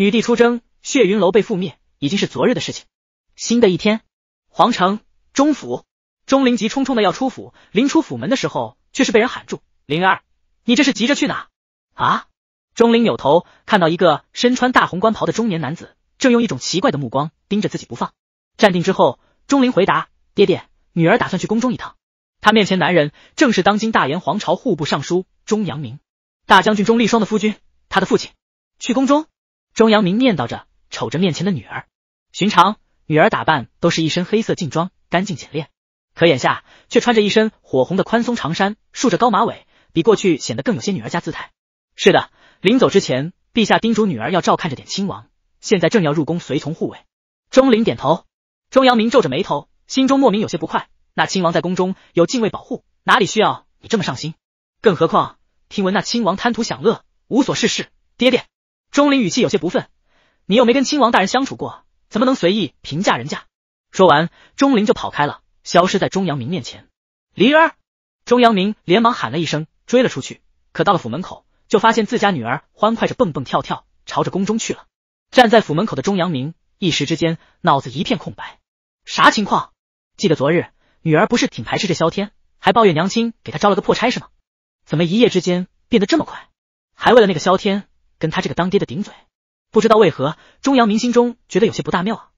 女帝出征，血云楼被覆灭，已经是昨日的事情。新的一天，皇城中府，钟灵急冲冲的要出府，临出府门的时候，却是被人喊住：“灵儿，你这是急着去哪？”啊！钟灵扭头，看到一个身穿大红官袍的中年男子，正用一种奇怪的目光盯着自己不放。站定之后，钟灵回答：“爹爹，女儿打算去宫中一趟。”他面前男人正是当今大炎皇朝户部尚书钟阳明，大将军钟立双的夫君，他的父亲。去宫中。钟阳明念叨着，瞅着面前的女儿，寻常女儿打扮都是一身黑色劲装，干净简练，可眼下却穿着一身火红的宽松长衫，竖着高马尾，比过去显得更有些女儿家姿态。是的，临走之前，陛下叮嘱女儿要照看着点亲王，现在正要入宫随从护卫。钟灵点头，钟阳明皱着眉头，心中莫名有些不快。那亲王在宫中有禁卫保护，哪里需要你这么上心？更何况，听闻那亲王贪图享乐，无所事事，爹爹。钟林语气有些不忿：“你又没跟亲王大人相处过，怎么能随意评价人家？”说完，钟林就跑开了，消失在钟阳明面前。梨儿，钟阳明连忙喊了一声，追了出去。可到了府门口，就发现自家女儿欢快着蹦蹦跳跳，朝着宫中去了。站在府门口的钟阳明一时之间脑子一片空白，啥情况？记得昨日女儿不是挺排斥这萧天，还抱怨娘亲给他招了个破差事吗？怎么一夜之间变得这么快？还为了那个萧天？跟他这个当爹的顶嘴，不知道为何钟阳明心中觉得有些不大妙。啊。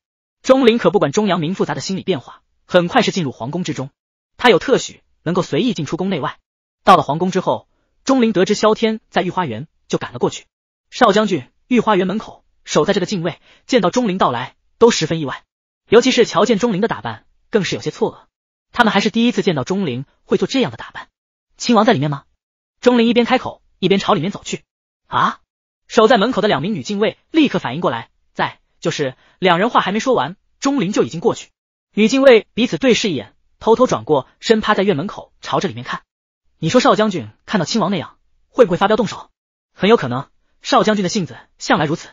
钟灵可不管钟阳明复杂的心理变化，很快是进入皇宫之中。他有特许，能够随意进出宫内外。到了皇宫之后，钟林得知萧天在御花园，就赶了过去。少将军，御花园门口守在这的禁卫见到钟林到来，都十分意外，尤其是瞧见钟林的打扮，更是有些错愕。他们还是第一次见到钟林会做这样的打扮。亲王在里面吗？钟林一边开口，一边朝里面走去。啊！守在门口的两名女禁卫立刻反应过来，在就是两人话还没说完，钟灵就已经过去。女禁卫彼此对视一眼，偷偷转过身，趴在院门口朝着里面看。你说少将军看到亲王那样，会不会发飙动手？很有可能，少将军的性子向来如此。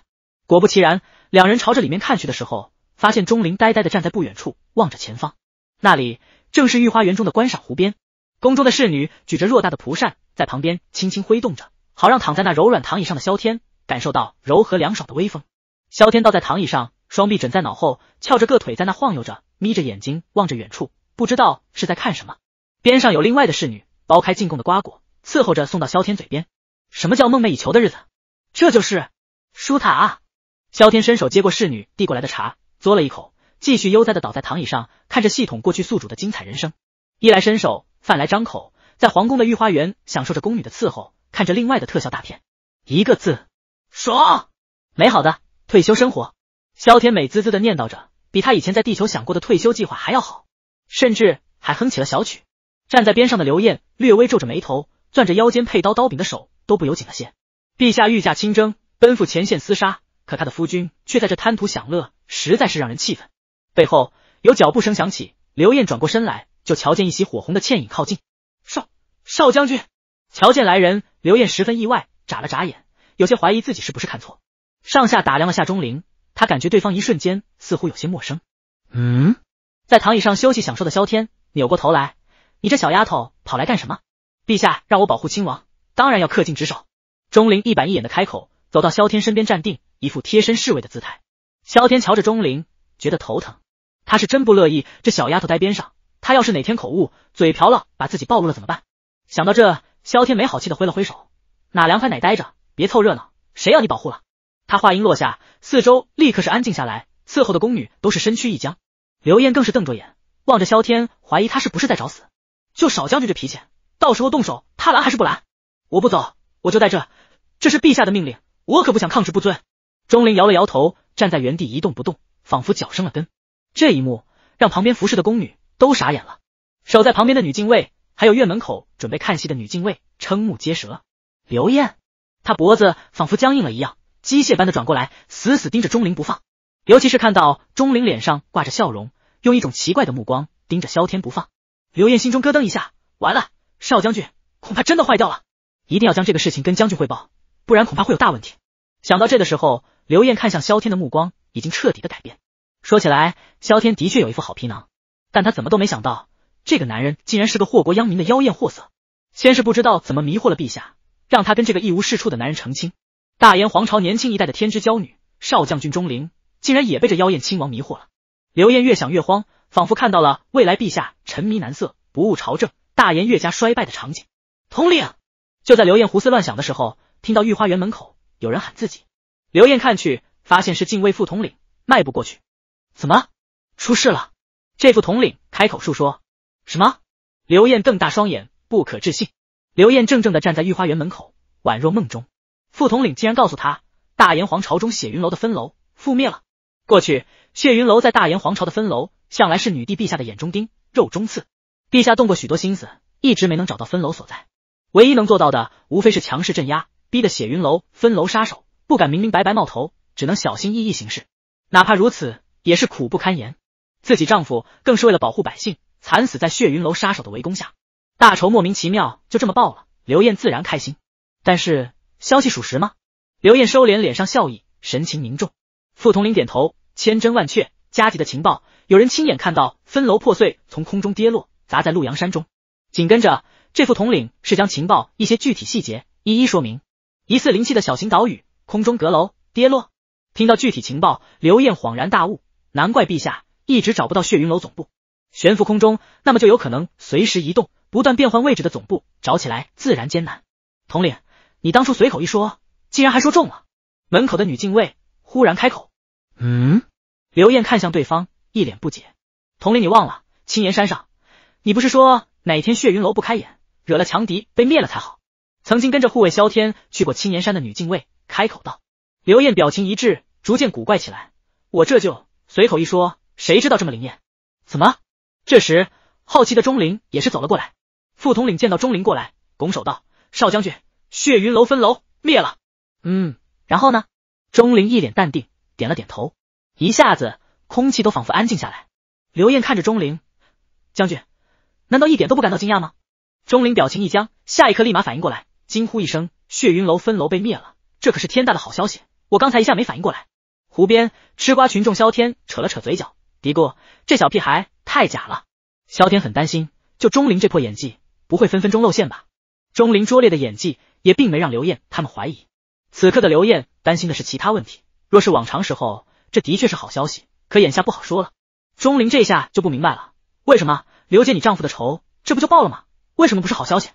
果不其然，两人朝着里面看去的时候，发现钟灵呆呆的站在不远处，望着前方。那里正是御花园中的观赏湖边。宫中的侍女举着偌大的蒲扇，在旁边轻轻挥动着，好让躺在那柔软躺椅上的萧天。感受到柔和凉爽的微风，萧天倒在躺椅上，双臂枕在脑后，翘着个腿在那晃悠着，眯着眼睛望着远处，不知道是在看什么。边上有另外的侍女剥开进贡的瓜果，伺候着送到萧天嘴边。什么叫梦寐以求的日子？这就是舒坦。萧天伸手接过侍女递过来的茶，嘬了一口，继续悠哉的倒在躺椅上，看着系统过去宿主的精彩人生。衣来伸手，饭来张口，在皇宫的御花园享受着宫女的伺候，看着另外的特效大片，一个字。爽，美好的退休生活，萧天美滋滋的念叨着，比他以前在地球想过的退休计划还要好，甚至还哼起了小曲。站在边上的刘艳略微皱着眉头，攥着腰间佩刀刀柄的手都不由紧了些。陛下御驾亲征，奔赴前线厮杀，可他的夫君却在这贪图享乐，实在是让人气愤。背后有脚步声响起，刘艳转过身来，就瞧见一袭火红的倩影靠近。少少将军，瞧见来人，刘艳十分意外，眨了眨眼。有些怀疑自己是不是看错，上下打量了下钟灵，他感觉对方一瞬间似乎有些陌生。嗯，在躺椅上休息享受的萧天扭过头来，你这小丫头跑来干什么？陛下让我保护亲王，当然要恪尽职守。钟灵一板一眼的开口，走到萧天身边站定，一副贴身侍卫的姿态。萧天瞧着钟灵，觉得头疼，他是真不乐意这小丫头待边上，他要是哪天口误嘴瓢了，把自己暴露了怎么办？想到这，萧天没好气的挥了挥手，哪凉快哪呆着。别凑热闹，谁要你保护了？他话音落下，四周立刻是安静下来，伺候的宫女都是身躯一僵。刘艳更是瞪着眼望着萧天，怀疑他是不是在找死。就少将军这脾气，到时候动手，他拦还是不拦？我不走，我就在这，这是陛下的命令，我可不想抗旨不遵。钟灵摇了摇头，站在原地一动不动，仿佛脚生了根。这一幕让旁边服侍的宫女都傻眼了，守在旁边的女禁卫，还有院门口准备看戏的女禁卫，瞠目结舌。刘艳。他脖子仿佛僵硬了一样，机械般的转过来，死死盯着钟灵不放。尤其是看到钟灵脸上挂着笑容，用一种奇怪的目光盯着萧天不放，刘艳心中咯噔一下，完了，少将军恐怕真的坏掉了，一定要将这个事情跟将军汇报，不然恐怕会有大问题。想到这的时候，刘艳看向萧天的目光已经彻底的改变。说起来，萧天的确有一副好皮囊，但他怎么都没想到，这个男人竟然是个祸国殃民的妖艳货色。先是不知道怎么迷惑了陛下。让他跟这个一无是处的男人成亲，大燕皇朝年轻一代的天之娇女，少将军钟灵，竟然也被这妖艳亲王迷惑了。刘燕越想越慌，仿佛看到了未来陛下沉迷男色，不务朝政，大燕越加衰败的场景。统领，就在刘燕胡思乱想的时候，听到御花园门口有人喊自己。刘燕看去，发现是禁卫副统领，迈步过去。怎么出事了？这副统领开口述说什么？刘燕瞪大双眼，不可置信。刘艳怔怔地站在御花园门口，宛若梦中。副统领竟然告诉他，大炎皇朝中血云楼的分楼覆灭了。过去，血云楼在大炎皇朝的分楼向来是女帝陛下的眼中钉、肉中刺，陛下动过许多心思，一直没能找到分楼所在。唯一能做到的，无非是强势镇压，逼得血云楼分楼杀手不敢明明白白冒头，只能小心翼翼行事。哪怕如此，也是苦不堪言。自己丈夫更是为了保护百姓，惨死在血云楼杀手的围攻下。大仇莫名其妙就这么报了，刘艳自然开心。但是消息属实吗？刘艳收敛脸上笑意，神情凝重。副统领点头，千真万确。加急的情报，有人亲眼看到分楼破碎，从空中跌落，砸在陆阳山中。紧跟着，这副统领是将情报一些具体细节一一说明。疑似灵气的小型岛屿，空中阁楼跌落。听到具体情报，刘艳恍然大悟，难怪陛下一直找不到血云楼总部，悬浮空中，那么就有可能随时移动。不断变换位置的总部找起来自然艰难。统领，你当初随口一说，竟然还说中了。门口的女禁卫忽然开口：“嗯。”刘燕看向对方，一脸不解：“统领，你忘了青岩山上？你不是说哪天血云楼不开眼，惹了强敌被灭了才好？”曾经跟着护卫萧天去过青岩山的女禁卫开口道。刘燕表情一滞，逐渐古怪起来：“我这就随口一说，谁知道这么灵验？怎么？”这时，好奇的钟灵也是走了过来。副统领见到钟灵过来，拱手道：“少将军，血云楼分楼灭了。”“嗯，然后呢？”钟灵一脸淡定，点了点头。一下子，空气都仿佛安静下来。刘燕看着钟灵，将军，难道一点都不感到惊讶吗？钟灵表情一僵，下一刻立马反应过来，惊呼一声：“血云楼分楼被灭了！这可是天大的好消息！我刚才一下没反应过来。”湖边吃瓜群众萧天扯了扯嘴角，嘀咕：“这小屁孩太假了。”萧天很担心，就钟灵这破演技。不会分分钟露馅吧？钟灵拙劣的演技也并没让刘艳他们怀疑。此刻的刘艳担心的是其他问题。若是往常时候，这的确是好消息，可眼下不好说了。钟灵这下就不明白了，为什么刘姐你丈夫的仇，这不就报了吗？为什么不是好消息？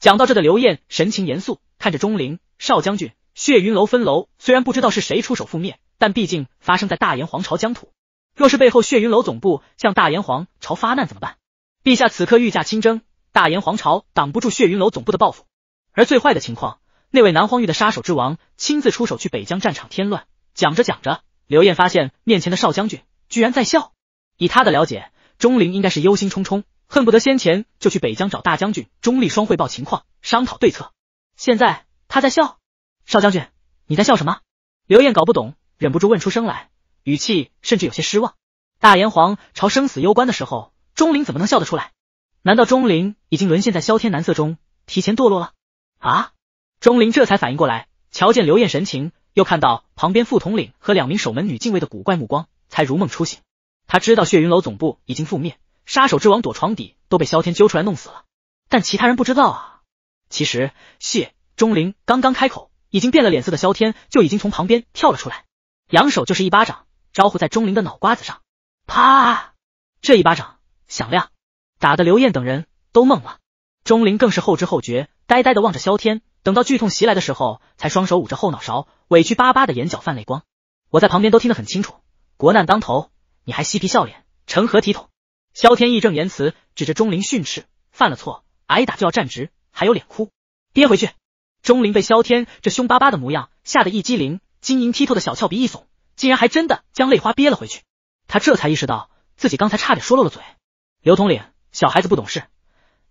讲到这的刘艳神情严肃，看着钟灵少将军，血云楼分楼虽然不知道是谁出手覆灭，但毕竟发生在大炎皇朝疆土，若是背后血云楼总部向大炎皇朝发难怎么办？陛下此刻御驾亲征。大炎皇朝挡不住血云楼总部的报复，而最坏的情况，那位南荒域的杀手之王亲自出手去北疆战场添乱。讲着讲着，刘艳发现面前的少将军居然在笑。以他的了解，钟灵应该是忧心忡忡，恨不得先前就去北疆找大将军钟立双汇报情况，商讨对策。现在他在笑，少将军，你在笑什么？刘艳搞不懂，忍不住问出声来，语气甚至有些失望。大炎皇朝生死攸关的时候，钟灵怎么能笑得出来？难道钟灵已经沦陷在萧天男色中，提前堕落了？啊！钟灵这才反应过来，瞧见刘燕神情，又看到旁边副统领和两名守门女禁卫的古怪目光，才如梦初醒。他知道血云楼总部已经覆灭，杀手之王躲床底都被萧天揪出来弄死了，但其他人不知道啊。其实谢钟灵刚刚开口，已经变了脸色的萧天就已经从旁边跳了出来，扬手就是一巴掌，招呼在钟灵的脑瓜子上，啪！这一巴掌响亮。打的刘燕等人都懵了，钟灵更是后知后觉，呆呆的望着萧天。等到剧痛袭来的时候，才双手捂着后脑勺，委屈巴巴的眼角泛泪光。我在旁边都听得很清楚，国难当头，你还嬉皮笑脸，成何体统？萧天义正言辞，指着钟灵训斥：“犯了错，挨打就要站直，还有脸哭，憋回去。”钟灵被萧天这凶巴巴的模样吓得一激灵，晶莹剔透的小翘鼻一耸，竟然还真的将泪花憋了回去。他这才意识到自己刚才差点说漏了嘴，刘统领。小孩子不懂事，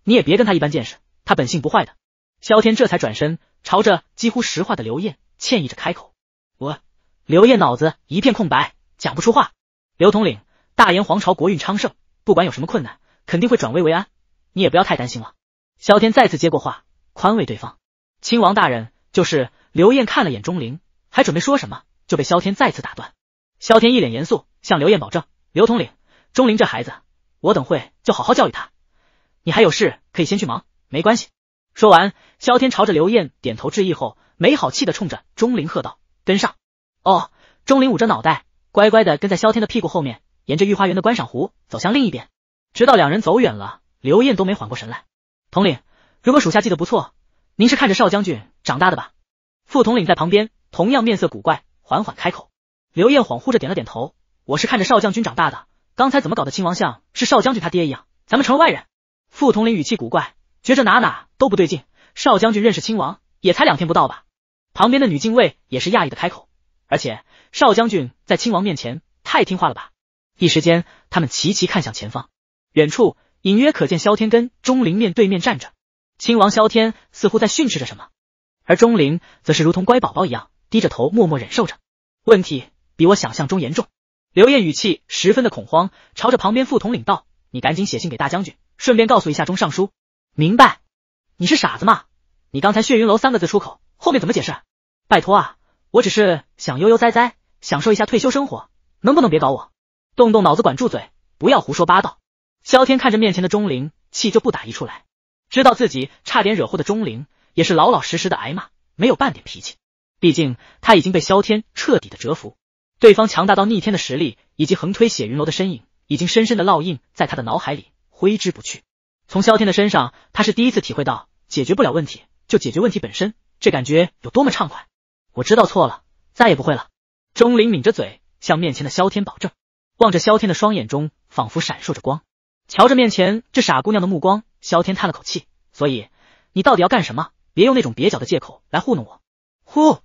你也别跟他一般见识，他本性不坏的。萧天这才转身，朝着几乎石化的刘烨歉意着开口。我刘烨脑子一片空白，讲不出话。刘统领，大燕皇朝国运昌盛，不管有什么困难，肯定会转危为安，你也不要太担心了。萧天再次接过话，宽慰对方。亲王大人就是刘艳看了眼钟灵，还准备说什么，就被萧天再次打断。萧天一脸严肃，向刘艳保证，刘统领，钟灵这孩子。我等会就好好教育他，你还有事可以先去忙，没关系。说完，萧天朝着刘艳点头致意后，没好气的冲着钟灵喝道：“跟上！”哦，钟灵捂着脑袋，乖乖的跟在萧天的屁股后面，沿着御花园的观赏湖走向另一边。直到两人走远了，刘艳都没缓过神来。统领，如果属下记得不错，您是看着少将军长大的吧？副统领在旁边同样面色古怪，缓缓开口。刘艳恍惚着点了点头：“我是看着少将军长大的。”刚才怎么搞的？亲王像是少将军他爹一样，咱们成了外人。傅统领语气古怪，觉着哪哪都不对劲。少将军认识亲王也才两天不到吧？旁边的女禁卫也是讶异的开口，而且少将军在亲王面前太听话了吧？一时间，他们齐齐看向前方，远处隐约可见萧天跟钟灵面对面站着，亲王萧天似乎在训斥着什么，而钟灵则是如同乖宝宝一样低着头默默忍受着。问题比我想象中严重。刘艳语气十分的恐慌，朝着旁边副统领道：“你赶紧写信给大将军，顺便告诉一下钟尚书，明白？你是傻子吗？你刚才‘血云楼’三个字出口，后面怎么解释？拜托啊，我只是想悠悠哉哉，享受一下退休生活，能不能别搞我？动动脑子，管住嘴，不要胡说八道。”萧天看着面前的钟灵，气就不打一处来，知道自己差点惹祸的钟灵也是老老实实的挨骂，没有半点脾气，毕竟他已经被萧天彻底的折服。对方强大到逆天的实力，以及横推血云楼的身影，已经深深的烙印在他的脑海里，挥之不去。从萧天的身上，他是第一次体会到，解决不了问题，就解决问题本身，这感觉有多么畅快。我知道错了，再也不会了。钟灵抿着嘴，向面前的萧天保证，望着萧天的双眼中仿佛闪烁着光，瞧着面前这傻姑娘的目光，萧天叹了口气。所以，你到底要干什么？别用那种蹩脚的借口来糊弄我。呼，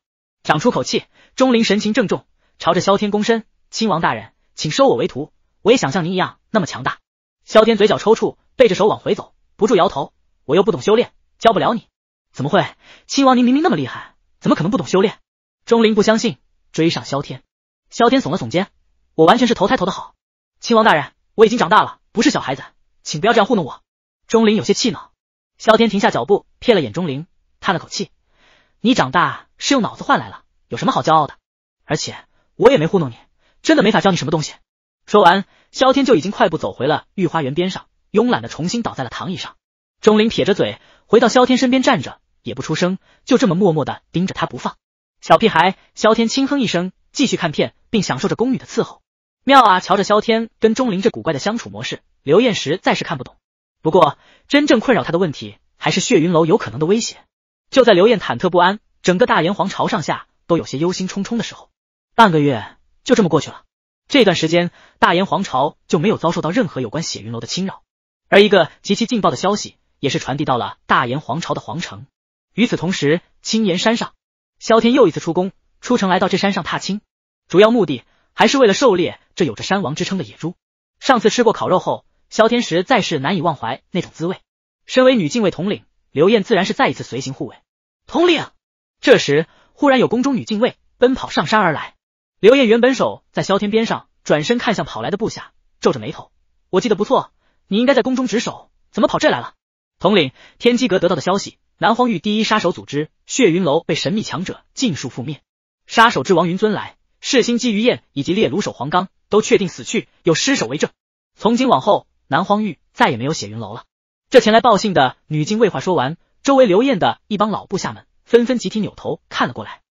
长出口气。钟灵神情郑重。朝着萧天躬身，亲王大人，请收我为徒，我也想像您一样那么强大。萧天嘴角抽搐，背着手往回走，不住摇头。我又不懂修炼，教不了你。怎么会？亲王您明明那么厉害，怎么可能不懂修炼？钟灵不相信，追上萧天。萧天耸了耸肩，我完全是投胎投的好。亲王大人，我已经长大了，不是小孩子，请不要这样糊弄我。钟灵有些气恼。萧天停下脚步，瞥了眼钟灵，叹了口气。你长大是用脑子换来了，有什么好骄傲的？而且。我也没糊弄你，真的没法教你什么东西。说完，萧天就已经快步走回了御花园边上，慵懒的重新倒在了躺椅上。钟灵撇着嘴，回到萧天身边站着，也不出声，就这么默默的盯着他不放。小屁孩，萧天轻哼一声，继续看片，并享受着宫女的伺候。妙啊！瞧着萧天跟钟灵这古怪的相处模式，刘艳实在是看不懂。不过，真正困扰他的问题还是血云楼有可能的威胁。就在刘艳忐忑不安，整个大炎皇朝上下都有些忧心忡忡的时候。半个月就这么过去了，这段时间大燕皇朝就没有遭受到任何有关血云楼的侵扰，而一个极其劲爆的消息也是传递到了大燕皇朝的皇城。与此同时，青岩山上，萧天又一次出宫出城，来到这山上踏青，主要目的还是为了狩猎这有着山王之称的野猪。上次吃过烤肉后，萧天时再是难以忘怀那种滋味。身为女禁卫统领，刘燕自然是再一次随行护卫。统领，这时忽然有宫中女禁卫奔跑上山而来。刘燕原本守在萧天边上，转身看向跑来的部下，皱着眉头：“我记得不错，你应该在宫中值守，怎么跑这来了？”统领天机阁得到的消息：南荒域第一杀手组织血云楼被神秘强者尽数覆灭，杀手之王云尊来、噬心姬于燕以及猎卢手黄刚都确定死去，有尸首为证。从今往后，南荒域再也没有血云楼了。这前来报信的女精卫话说完，周围刘燕的一帮老部下们纷纷集体扭头看了过来，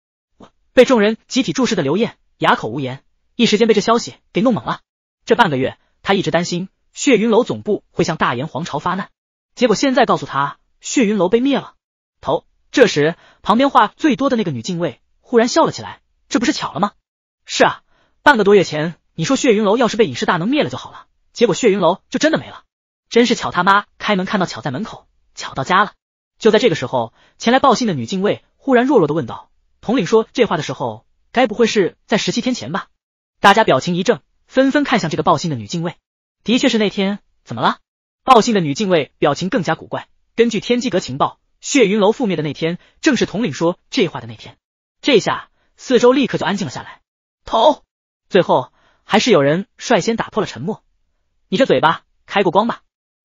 被众人集体注视的刘燕。哑口无言，一时间被这消息给弄懵了。这半个月，他一直担心血云楼总部会向大炎皇朝发难，结果现在告诉他血云楼被灭了。头，这时旁边话最多的那个女禁卫忽然笑了起来，这不是巧了吗？是啊，半个多月前你说血云楼要是被隐世大能灭了就好了，结果血云楼就真的没了，真是巧他妈开门看到巧在门口，巧到家了。就在这个时候，前来报信的女禁卫忽然弱弱的问道：“统领说这话的时候。”该不会是在十七天前吧？大家表情一怔，纷纷看向这个报信的女禁卫。的确是那天，怎么了？报信的女禁卫表情更加古怪。根据天机阁情报，血云楼覆灭的那天，正是统领说这话的那天。这下四周立刻就安静了下来。头，最后还是有人率先打破了沉默：“你这嘴巴开过光吧？”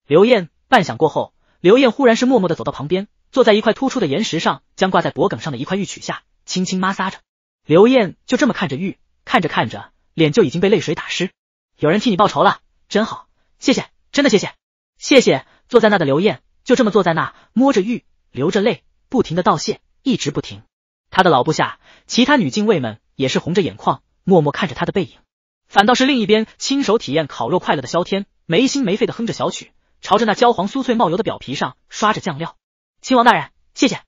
刘燕半响过后，刘燕忽然是默默的走到旁边，坐在一块突出的岩石上，将挂在脖梗上的一块玉取下，轻轻摩挲着。刘艳就这么看着玉，看着看着，脸就已经被泪水打湿。有人替你报仇了，真好，谢谢，真的谢谢，谢谢。坐在那的刘艳就这么坐在那，摸着玉，流着泪，不停的道谢，一直不停。他的老部下，其他女禁卫们也是红着眼眶，默默看着他的背影。反倒是另一边，亲手体验烤肉快乐的萧天，没心没肺的哼着小曲，朝着那焦黄酥脆冒油的表皮上刷着酱料。亲王大人，谢谢。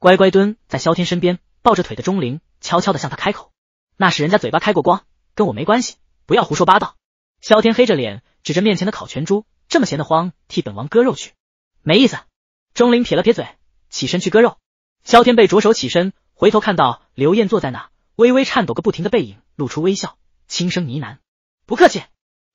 乖乖蹲在萧天身边，抱着腿的钟灵。悄悄的向他开口，那是人家嘴巴开过光，跟我没关系，不要胡说八道。萧天黑着脸，指着面前的烤全猪，这么闲的慌，替本王割肉去，没意思。钟灵撇了撇嘴，起身去割肉。萧天被着手起身，回头看到刘燕坐在那，微微颤抖个不停的背影，露出微笑，轻声呢喃，不客气。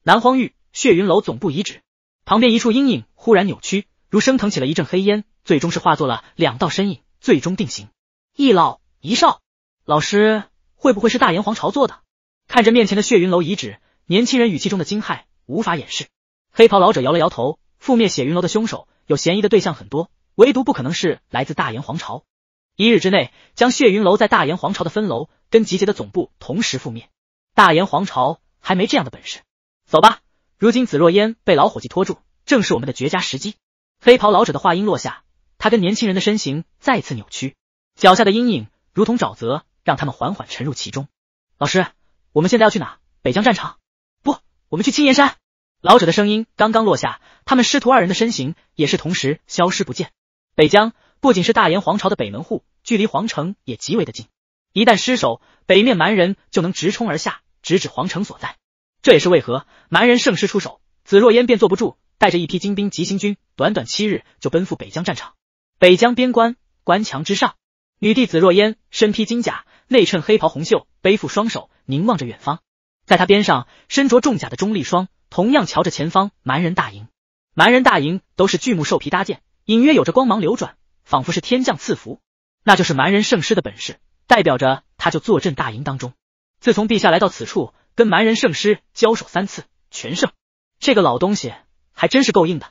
南荒域血云楼总部遗址旁边一处阴影忽然扭曲，如升腾起了一阵黑烟，最终是化作了两道身影，最终定型，一老一少。老师，会不会是大炎皇朝做的？看着面前的血云楼遗址，年轻人语气中的惊骇无法掩饰。黑袍老者摇了摇头：“覆灭血云楼的凶手，有嫌疑的对象很多，唯独不可能是来自大炎皇朝。一日之内，将血云楼在大炎皇朝的分楼跟集结的总部同时覆灭，大炎皇朝还没这样的本事。”走吧，如今紫若烟被老伙计拖住，正是我们的绝佳时机。黑袍老者的话音落下，他跟年轻人的身形再次扭曲，脚下的阴影如同沼泽。让他们缓缓沉入其中。老师，我们现在要去哪？北疆战场？不，我们去青岩山。老者的声音刚刚落下，他们师徒二人的身形也是同时消失不见。北疆不仅是大燕皇朝的北门户，距离皇城也极为的近。一旦失守，北面蛮人就能直冲而下，直指皇城所在。这也是为何蛮人圣师出手，紫若烟便坐不住，带着一批精兵急行军，短短七日就奔赴北疆战场。北疆边关，关墙之上。女弟子若烟身披金甲，内衬黑袍红袖，背负双手，凝望着远方。在她边上，身着重甲的钟立双同样瞧着前方蛮人大营。蛮人大营都是巨木兽皮搭建，隐约有着光芒流转，仿佛是天降赐福。那就是蛮人圣师的本事，代表着他就坐镇大营当中。自从陛下来到此处，跟蛮人圣师交手三次，全胜。这个老东西还真是够硬的。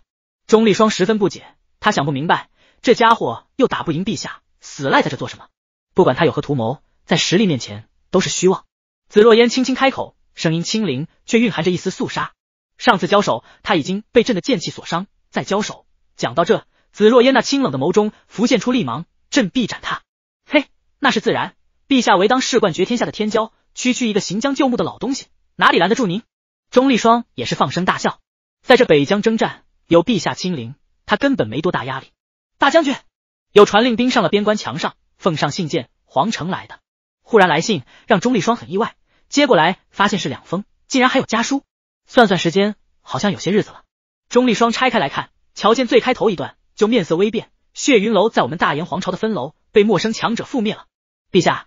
钟立双十分不解，他想不明白，这家伙又打不赢陛下。死赖在这做什么？不管他有何图谋，在实力面前都是虚妄。紫若烟轻轻开口，声音清灵，却蕴含着一丝肃杀。上次交手，他已经被朕的剑气所伤，再交手……讲到这，紫若烟那清冷的眸中浮现出厉芒，朕必斩他！嘿，那是自然，陛下唯当世冠绝天下的天骄，区区一个行将就木的老东西，哪里拦得住您？钟立霜也是放声大笑，在这北疆征战，有陛下亲临，他根本没多大压力。大将军。有传令兵上了边关墙上，奉上信件，皇城来的。忽然来信，让钟立双很意外。接过来，发现是两封，竟然还有家书。算算时间，好像有些日子了。钟立双拆开来看，瞧见最开头一段，就面色微变。血云楼在我们大炎皇朝的分楼被陌生强者覆灭了。陛下，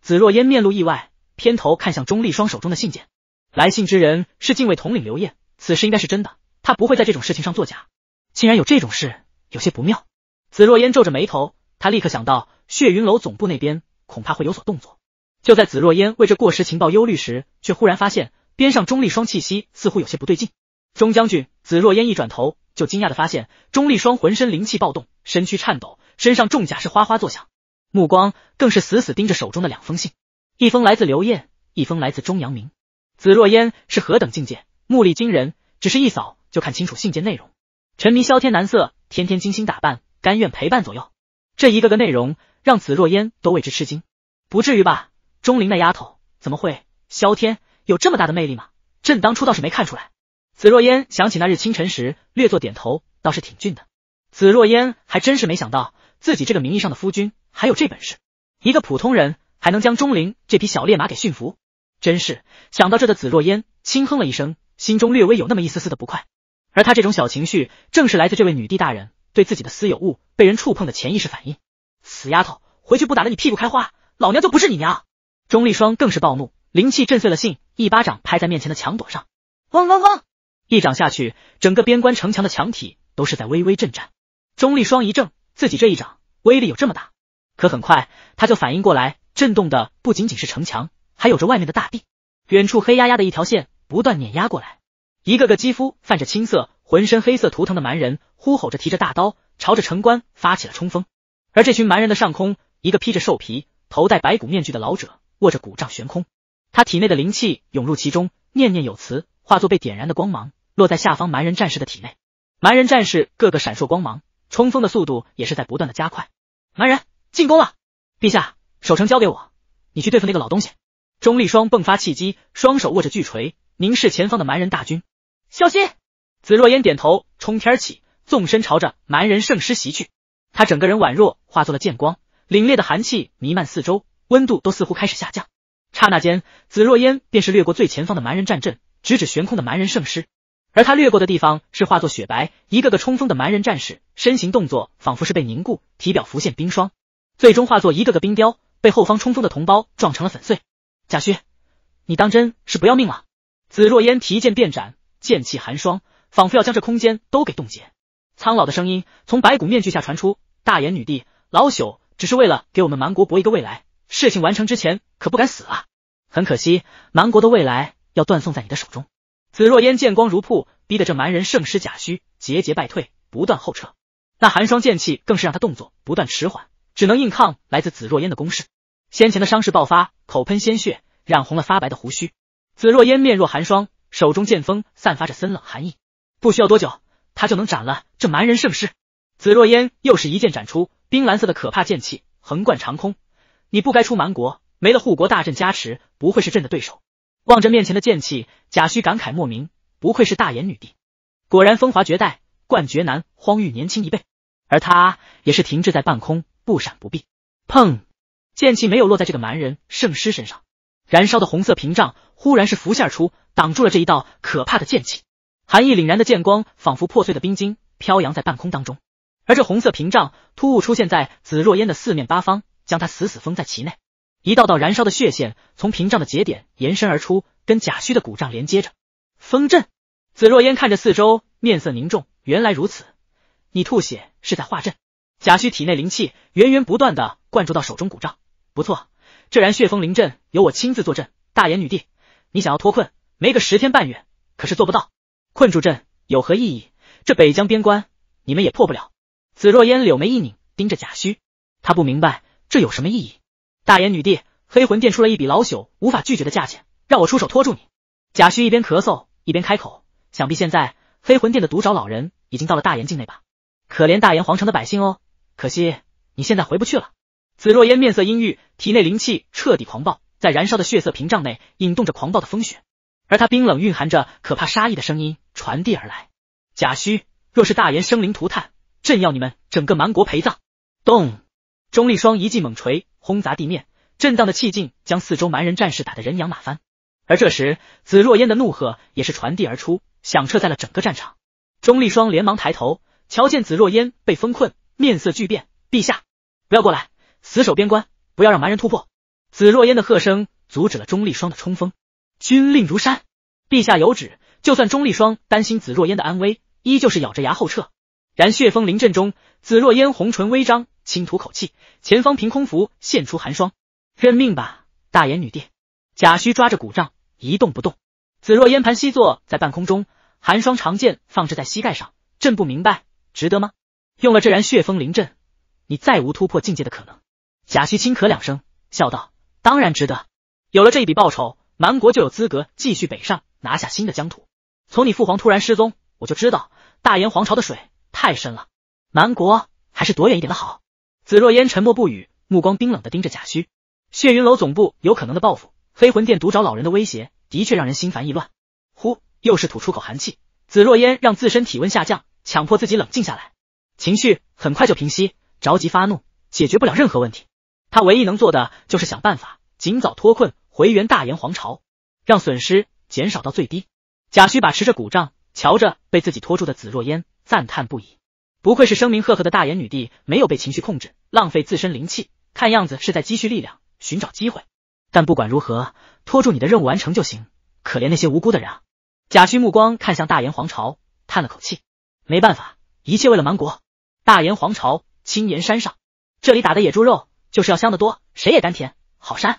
紫若烟面露意外，偏头看向钟立双手中的信件。来信之人是禁卫统领刘烨，此事应该是真的，他不会在这种事情上作假。竟然有这种事，有些不妙。紫若烟皱着眉头，他立刻想到血云楼总部那边恐怕会有所动作。就在紫若烟为这过时情报忧虑时，却忽然发现边上钟立双气息似乎有些不对劲。钟将军，紫若烟一转头就惊讶的发现钟立双浑身灵气暴动，身躯颤抖，身上重甲是哗哗作响，目光更是死死盯着手中的两封信，一封来自刘艳，一封来自钟阳明。紫若烟是何等境界，目力惊人，只是一扫就看清楚信件内容。沉迷萧天难色，天天精心打扮。甘愿陪伴左右，这一个个内容让紫若烟都为之吃惊。不至于吧，钟灵那丫头怎么会？萧天有这么大的魅力吗？朕当初倒是没看出来。紫若烟想起那日清晨时，略作点头，倒是挺俊的。紫若烟还真是没想到，自己这个名义上的夫君还有这本事，一个普通人还能将钟灵这匹小烈马给驯服，真是想到这的紫若烟轻哼了一声，心中略微有那么一丝丝的不快。而他这种小情绪，正是来自这位女帝大人。对自己的私有物被人触碰的潜意识反应，死丫头，回去不打得你屁股开花，老娘就不是你娘！钟丽双更是暴怒，灵气震碎了信，一巴掌拍在面前的墙垛上，嗡嗡嗡，一掌下去，整个边关城墙的墙体都是在微微震颤。钟丽双一怔，自己这一掌威力有这么大，可很快他就反应过来，震动的不仅仅是城墙，还有着外面的大地。远处黑压压的一条线不断碾压过来，一个个肌肤泛着青色。浑身黑色图腾的蛮人呼吼着，提着大刀，朝着城关发起了冲锋。而这群蛮人的上空，一个披着兽皮、头戴白骨面具的老者握着骨杖悬空，他体内的灵气涌入其中，念念有词，化作被点燃的光芒，落在下方蛮人战士的体内。蛮人战士个个闪烁光芒，冲锋的速度也是在不断的加快。蛮人进攻了，陛下，守城交给我，你去对付那个老东西。钟立双迸发气机，双手握着巨锤，凝视前方的蛮人大军，小心。紫若烟点头，冲天起，纵身朝着蛮人圣师袭去。他整个人宛若化作了剑光，凛冽的寒气弥漫四周，温度都似乎开始下降。刹那间，紫若烟便是掠过最前方的蛮人战阵，直指悬空的蛮人圣师。而他掠过的地方是化作雪白，一个个冲锋的蛮人战士身形动作仿佛是被凝固，体表浮现冰霜，最终化作一个个冰雕，被后方冲锋的同胞撞成了粉碎。贾诩，你当真是不要命了！紫若烟提剑便斩，剑气寒霜。仿佛要将这空间都给冻结。苍老的声音从白骨面具下传出：“大眼女帝，老朽只是为了给我们蛮国博一个未来，事情完成之前可不敢死啊！很可惜，蛮国的未来要断送在你的手中。”紫若烟剑光如瀑，逼得这蛮人圣师假虚，节节败退，不断后撤。那寒霜剑气更是让他动作不断迟缓，只能硬抗来自紫若烟的攻势。先前的伤势爆发，口喷鲜血，染红了发白的胡须。紫若烟面若寒霜，手中剑锋散发着森冷寒意。不需要多久，他就能斩了这蛮人圣师。紫若烟又是一剑斩出，冰蓝色的可怕剑气横贯长空。你不该出蛮国，没了护国大阵加持，不会是朕的对手。望着面前的剑气，贾诩感慨莫名，不愧是大眼女帝，果然风华绝代，冠绝男，荒域年轻一辈。而他也是停滞在半空，不闪不避。砰！剑气没有落在这个蛮人圣师身上，燃烧的红色屏障忽然是浮现而出，挡住了这一道可怕的剑气。寒意凛然的剑光仿佛破碎的冰晶，飘扬在半空当中。而这红色屏障突兀出现在紫若烟的四面八方，将她死死封在其内。一道道燃烧的血线从屏障的节点延伸而出，跟贾虚的骨杖连接着。风阵，紫若烟看着四周，面色凝重。原来如此，你吐血是在化阵。贾虚体内灵气源源不断的灌注到手中骨杖，不错，这然血风灵阵由我亲自坐镇。大炎女帝，你想要脱困，没个十天半月，可是做不到。困住朕有何意义？这北疆边关你们也破不了。紫若烟柳眉一拧，盯着贾诩，他不明白这有什么意义。大炎女帝黑魂殿出了一笔老朽无法拒绝的价钱，让我出手拖住你。贾诩一边咳嗽一边开口，想必现在黑魂殿的独爪老人已经到了大炎境内吧？可怜大炎皇城的百姓哦，可惜你现在回不去了。紫若烟面色阴郁，体内灵气彻底狂暴，在燃烧的血色屏障内引动着狂暴的风雪。而他冰冷、蕴含着可怕杀意的声音传递而来。贾诩，若是大言生灵涂炭，朕要你们整个蛮国陪葬！咚！钟立双一记猛锤轰砸地面，震荡的气劲将四周蛮人战士打得人仰马翻。而这时，紫若烟的怒喝也是传递而出，响彻在了整个战场。钟立双连忙抬头，瞧见紫若烟被封困，面色巨变。陛下，不要过来！死守边关，不要让蛮人突破！紫若烟的喝声阻止了钟立双的冲锋。军令如山，陛下有旨，就算钟立双担心紫若烟的安危，依旧是咬着牙后撤。然血风临阵中，紫若烟红唇微张，轻吐口气，前方凭空浮现出寒霜。认命吧，大眼女帝。贾诩抓着鼓杖，一动不动。紫若烟盘膝坐在半空中，寒霜长剑放置在膝盖上。朕不明白，值得吗？用了这然血风临阵，你再无突破境界的可能。贾诩轻咳两声，笑道：“当然值得，有了这一笔报酬。”南国就有资格继续北上，拿下新的疆土。从你父皇突然失踪，我就知道大燕皇朝的水太深了。南国还是躲远一点的好。紫若烟沉默不语，目光冰冷的盯着贾诩。血云楼总部有可能的报复，黑魂殿独爪老人的威胁，的确让人心烦意乱。呼，又是吐出口寒气。紫若烟让自身体温下降，强迫自己冷静下来，情绪很快就平息。着急发怒解决不了任何问题，他唯一能做的就是想办法尽早脱困。回援大炎皇朝，让损失减少到最低。贾诩把持着鼓杖，瞧着被自己拖住的紫若烟，赞叹不已。不愧是声名赫赫的大炎女帝，没有被情绪控制，浪费自身灵气。看样子是在积蓄力量，寻找机会。但不管如何，拖住你的任务完成就行。可怜那些无辜的人啊！贾诩目光看向大炎皇朝，叹了口气。没办法，一切为了蛮国。大炎皇朝青岩山上，这里打的野猪肉就是要香的多，谁也甘甜，好山。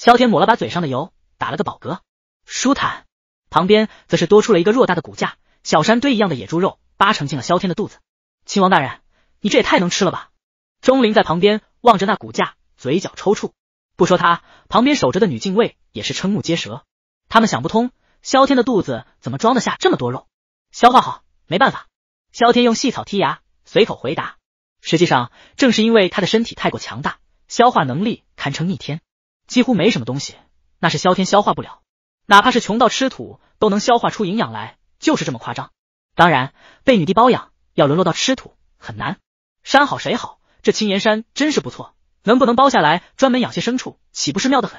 萧天抹了把嘴上的油，打了个饱嗝，舒坦。旁边则是多出了一个偌大的骨架，小山堆一样的野猪肉，八成进了萧天的肚子。亲王大人，你这也太能吃了吧！钟灵在旁边望着那骨架，嘴角抽搐。不说他，旁边守着的女禁卫也是瞠目结舌。他们想不通，萧天的肚子怎么装得下这么多肉？消化好，没办法。萧天用细草剔牙，随口回答。实际上，正是因为他的身体太过强大，消化能力堪称逆天。几乎没什么东西，那是萧天消化不了，哪怕是穷到吃土都能消化出营养来，就是这么夸张。当然，被女帝包养要沦落到吃土很难。山好水好？这青岩山真是不错，能不能包下来专门养些牲畜，岂不是妙得很？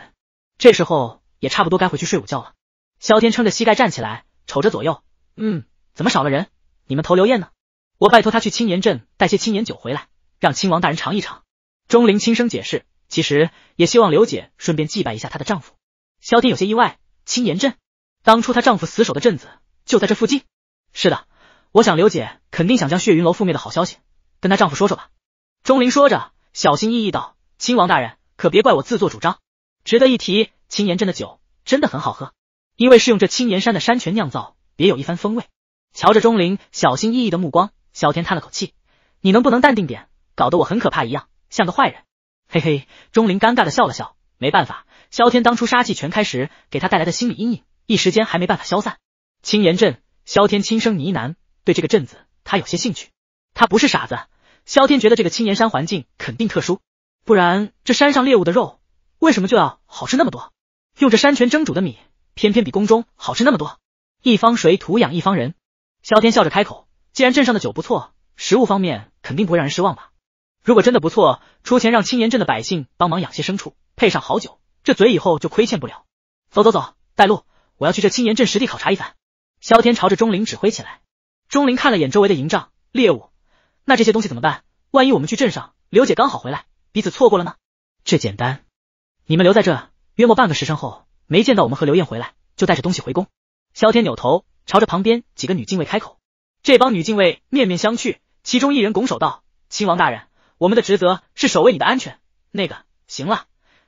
这时候也差不多该回去睡午觉了。萧天撑着膝盖站起来，瞅着左右，嗯，怎么少了人？你们投刘艳呢？我拜托他去青岩镇带些青岩酒回来，让亲王大人尝一尝。钟灵轻声解释。其实也希望刘姐顺便祭拜一下她的丈夫。萧天有些意外，青岩镇当初她丈夫死守的镇子就在这附近。是的，我想刘姐肯定想将血云楼覆灭的好消息跟她丈夫说说吧。钟灵说着，小心翼翼道：“亲王大人，可别怪我自作主张。值得一提，青岩镇的酒真的很好喝，因为是用这青岩山的山泉酿造，别有一番风味。”瞧着钟灵小心翼翼的目光，萧天叹了口气：“你能不能淡定点？搞得我很可怕一样，像个坏人。”嘿嘿，钟灵尴尬的笑了笑，没办法，萧天当初杀气全开时给他带来的心理阴影，一时间还没办法消散。青岩镇，萧天轻声呢喃，对这个镇子他有些兴趣。他不是傻子，萧天觉得这个青岩山环境肯定特殊，不然这山上猎物的肉为什么就要好吃那么多？用这山泉蒸煮的米，偏偏比宫中好吃那么多。一方水土养一方人，萧天笑着开口，既然镇上的酒不错，食物方面肯定不会让人失望吧。如果真的不错，出钱让青岩镇的百姓帮忙养些牲畜，配上好酒，这嘴以后就亏欠不了。走走走，带路，我要去这青岩镇实地考察一番。萧天朝着钟灵指挥起来。钟灵看了眼周围的营帐猎物，那这些东西怎么办？万一我们去镇上，刘姐刚好回来，彼此错过了呢？这简单，你们留在这，约莫半个时辰后，没见到我们和刘艳回来，就带着东西回宫。萧天扭头朝着旁边几个女禁卫开口，这帮女禁卫面面相觑，其中一人拱手道：“亲王大人。”我们的职责是守卫你的安全。那个，行了，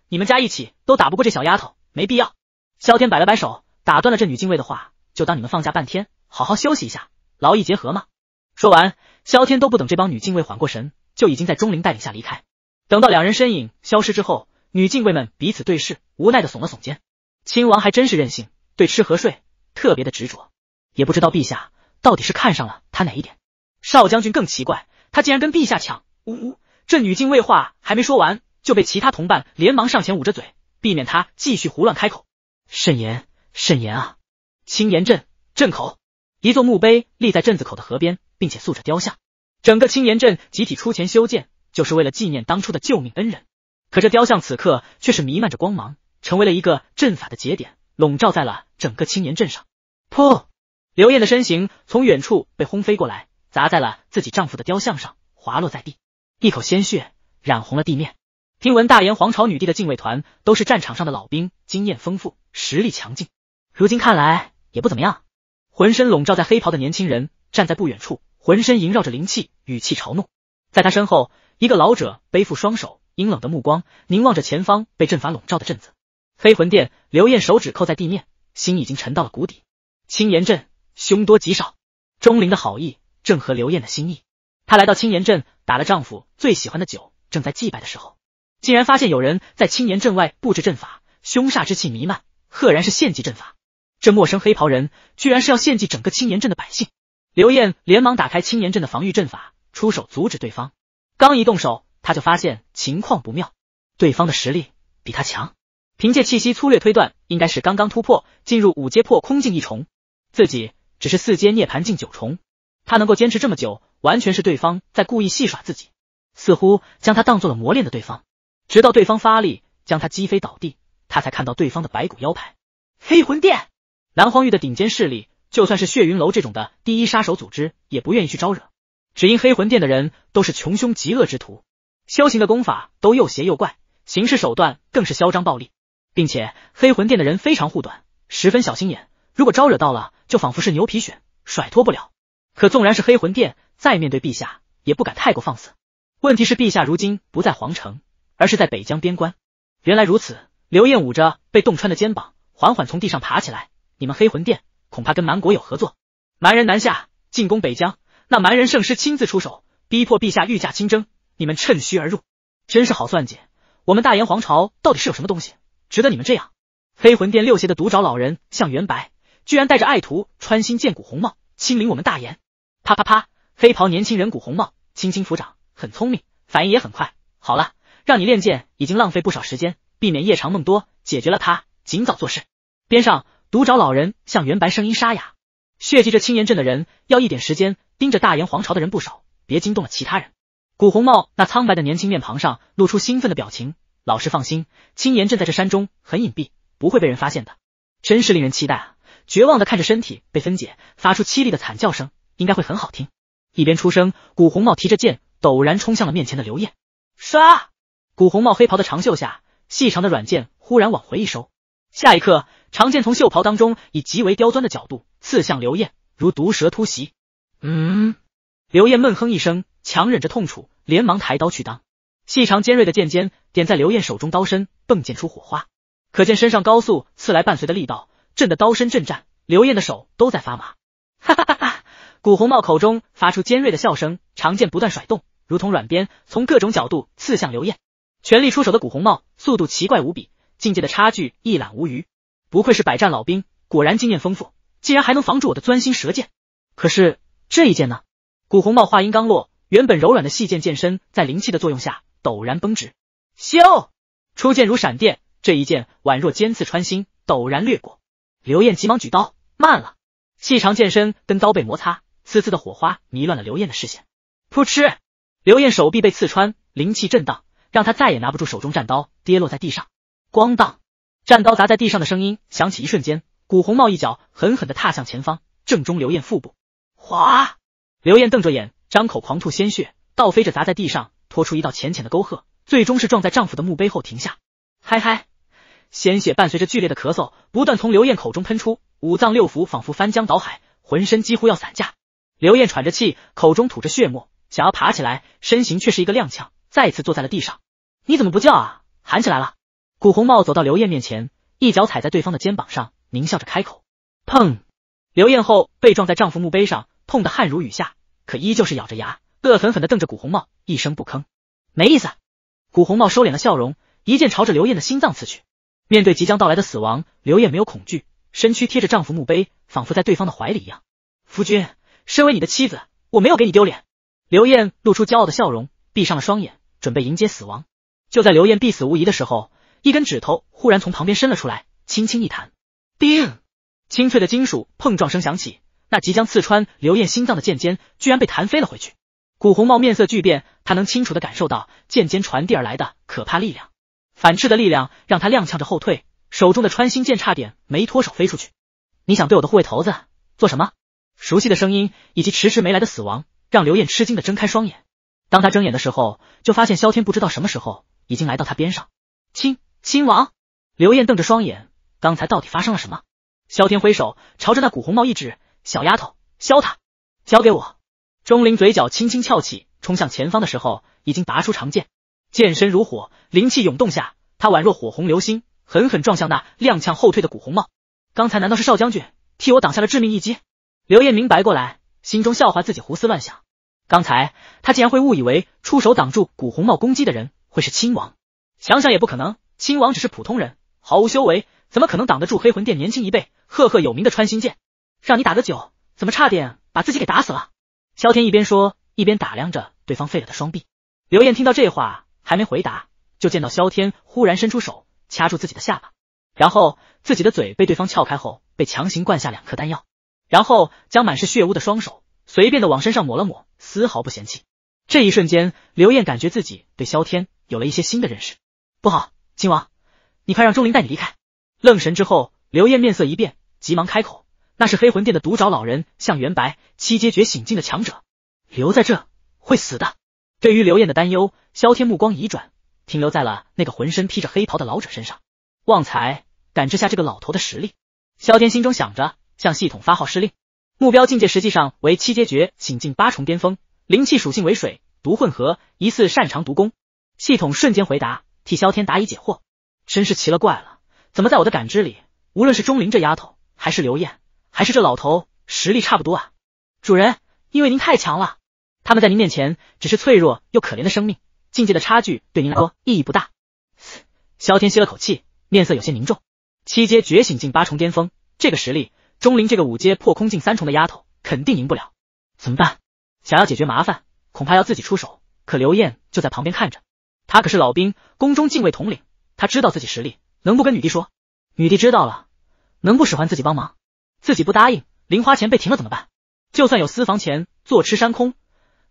你们加一起都打不过这小丫头，没必要。萧天摆了摆手，打断了这女禁卫的话，就当你们放假半天，好好休息一下，劳逸结合嘛。说完，萧天都不等这帮女禁卫缓过神，就已经在钟灵带领下离开。等到两人身影消失之后，女禁卫们彼此对视，无奈的耸了耸肩。亲王还真是任性，对吃和睡特别的执着，也不知道陛下到底是看上了他哪一点。少将军更奇怪，他竟然跟陛下抢。呜呜。这女禁卫话还没说完，就被其他同伴连忙上前捂着嘴，避免她继续胡乱开口。慎言，慎言啊！青岩镇镇口，一座墓碑立在镇子口的河边，并且塑着雕像。整个青岩镇集体出钱修建，就是为了纪念当初的救命恩人。可这雕像此刻却是弥漫着光芒，成为了一个阵法的节点，笼罩在了整个青岩镇上。噗！刘艳的身形从远处被轰飞过来，砸在了自己丈夫的雕像上，滑落在地。一口鲜血染红了地面。听闻大炎皇朝女帝的禁卫团都是战场上的老兵，经验丰富，实力强劲。如今看来也不怎么样。浑身笼罩在黑袍的年轻人站在不远处，浑身萦绕着灵气，语气嘲弄。在他身后，一个老者背负双手，阴冷的目光凝望着前方被阵法笼罩的镇子。黑魂殿，刘燕手指扣在地面，心已经沉到了谷底。青岩镇，凶多吉少。钟灵的好意正合刘燕的心意。她来到青岩镇，打了丈夫最喜欢的酒，正在祭拜的时候，竟然发现有人在青岩镇外布置阵法，凶煞之气弥漫，赫然是献祭阵法。这陌生黑袍人居然是要献祭整个青岩镇的百姓。刘艳连忙打开青岩镇的防御阵法，出手阻止对方。刚一动手，她就发现情况不妙，对方的实力比她强。凭借气息粗略推断，应该是刚刚突破进入五阶破空境一重，自己只是四阶涅盘境九重。他能够坚持这么久，完全是对方在故意戏耍自己，似乎将他当做了磨练的对方。直到对方发力将他击飞倒地，他才看到对方的白骨腰牌——黑魂殿。南荒域的顶尖势力，就算是血云楼这种的第一杀手组织，也不愿意去招惹，只因黑魂殿的人都是穷凶极恶之徒，修行的功法都又邪又怪，行事手段更是嚣张暴力，并且黑魂殿的人非常护短，十分小心眼，如果招惹到了，就仿佛是牛皮癣，甩脱不了。可纵然是黑魂殿，再面对陛下也不敢太过放肆。问题是，陛下如今不在皇城，而是在北疆边关。原来如此，刘晏捂着被冻穿的肩膀，缓缓从地上爬起来。你们黑魂殿恐怕跟蛮国有合作。蛮人南下进攻北疆，那蛮人圣师亲自出手，逼迫陛下御驾亲征。你们趁虚而入，真是好算计！我们大燕皇朝到底是有什么东西，值得你们这样？黑魂殿六邪的独爪老人向元白，居然带着爱徒穿心剑骨红帽，亲临我们大燕。啪啪啪！黑袍年轻人古红帽轻轻抚掌，很聪明，反应也很快。好了，让你练剑已经浪费不少时间，避免夜长梦多。解决了他，尽早做事。边上独爪老人向元白声音沙哑：“血祭这青岩镇的人要一点时间，盯着大炎皇朝的人不少，别惊动了其他人。”古红帽那苍白的年轻面庞上露出兴奋的表情。老师放心，青岩镇在这山中很隐蔽，不会被人发现的。真是令人期待啊！绝望的看着身体被分解，发出凄厉的惨叫声。应该会很好听。一边出声，古红帽提着剑，陡然冲向了面前的刘艳。杀！古红帽黑袍的长袖下，细长的软剑忽然往回一收，下一刻，长剑从袖袍当中以极为刁钻的角度刺向刘艳，如毒蛇突袭。嗯。刘艳闷哼一声，强忍着痛楚，连忙抬刀去当。细长尖锐的剑尖点在刘艳手中刀身，迸溅出火花。可见身上高速刺来伴随的力道，震得刀身震颤，刘艳的手都在发麻。哈哈哈！哈古红帽口中发出尖锐的笑声，长剑不断甩动，如同软鞭，从各种角度刺向刘燕。全力出手的古红帽，速度奇怪无比，境界的差距一览无余。不愧是百战老兵，果然经验丰富，竟然还能防住我的钻心蛇剑。可是这一剑呢？古红帽话音刚落，原本柔软的细剑剑身在灵气的作用下陡然绷直，咻！出剑如闪电，这一剑宛若尖刺穿心，陡然掠过。刘燕急忙举刀，慢了，细长剑身跟刀背摩擦。刺刺的火花迷乱了刘燕的视线，扑哧，刘燕手臂被刺穿，灵气震荡，让她再也拿不住手中战刀，跌落在地上。咣当，战刀砸在地上的声音响起，一瞬间，古红帽一脚狠狠的踏向前方，正中刘燕腹部。哗，刘燕瞪着眼，张口狂吐鲜血，倒飞着砸在地上，拖出一道浅浅的沟壑，最终是撞在丈夫的墓碑后停下。嗨嗨，鲜血伴随着剧烈的咳嗽，不断从刘燕口中喷出，五脏六腑仿佛翻江倒海，浑身几乎要散架。刘艳喘着气，口中吐着血沫，想要爬起来，身形却是一个踉跄，再次坐在了地上。你怎么不叫啊？喊起来了！古红帽走到刘艳面前，一脚踩在对方的肩膀上，狞笑着开口。砰！刘艳后被撞在丈夫墓碑上，痛得汗如雨下，可依旧是咬着牙，恶狠狠的瞪着古红帽，一声不吭。没意思。古红帽收敛了笑容，一剑朝着刘艳的心脏刺去。面对即将到来的死亡，刘艳没有恐惧，身躯贴着丈夫墓碑，仿佛在对方的怀里一样。夫君。身为你的妻子，我没有给你丢脸。刘艳露出骄傲的笑容，闭上了双眼，准备迎接死亡。就在刘艳必死无疑的时候，一根指头忽然从旁边伸了出来，轻轻一弹，叮，清脆的金属碰撞声响起。那即将刺穿刘艳心脏的剑尖，居然被弹飞了回去。古红茂面色巨变，他能清楚的感受到剑尖传递而来的可怕力量，反斥的力量让他踉跄着后退，手中的穿心剑差点没脱手飞出去。你想对我的护卫头子做什么？熟悉的声音以及迟迟没来的死亡，让刘燕吃惊的睁开双眼。当她睁眼的时候，就发现萧天不知道什么时候已经来到他边上。亲亲王刘燕瞪着双眼，刚才到底发生了什么？萧天挥手朝着那古红帽一指：“小丫头，削他，交给我。”钟灵嘴角轻轻翘起，冲向前方的时候，已经拔出长剑，剑身如火，灵气涌动下，他宛若火红流星，狠狠撞向那踉跄后退的古红帽。刚才难道是少将军替我挡下了致命一击？刘艳明白过来，心中笑话自己胡思乱想。刚才他竟然会误以为出手挡住古红帽攻击的人会是亲王，想想也不可能，亲王只是普通人，毫无修为，怎么可能挡得住黑魂殿年轻一辈赫赫有名的穿心剑？让你打的久，怎么差点把自己给打死了？萧天一边说，一边打量着对方废了的双臂。刘艳听到这话，还没回答，就见到萧天忽然伸出手掐住自己的下巴，然后自己的嘴被对方撬开后，被强行灌下两颗丹药。然后将满是血污的双手随便的往身上抹了抹，丝毫不嫌弃。这一瞬间，刘艳感觉自己对萧天有了一些新的认识。不好，亲王，你快让钟灵带你离开！愣神之后，刘艳面色一变，急忙开口：“那是黑魂殿的独爪老人向元白，七阶觉醒境的强者，留在这会死的。”对于刘艳的担忧，萧天目光一转，停留在了那个浑身披着黑袍的老者身上。旺财，感知下这个老头的实力。萧天心中想着。向系统发号施令，目标境界实际上为七阶觉醒进八重巅峰，灵气属性为水毒混合，疑似擅长毒功。系统瞬间回答，替萧天答疑解惑。真是奇了怪了，怎么在我的感知里，无论是钟灵这丫头，还是刘艳，还是这老头，实力差不多啊？主人，因为您太强了，他们在您面前只是脆弱又可怜的生命，境界的差距对您来说意义不大。萧天吸了口气，面色有些凝重。七阶觉醒进八重巅峰，这个实力。钟灵这个五阶破空境三重的丫头肯定赢不了，怎么办？想要解决麻烦，恐怕要自己出手。可刘艳就在旁边看着，她可是老兵，宫中禁卫统领，她知道自己实力，能不跟女帝说？女帝知道了，能不使唤自己帮忙？自己不答应，零花钱被停了怎么办？就算有私房钱坐吃山空，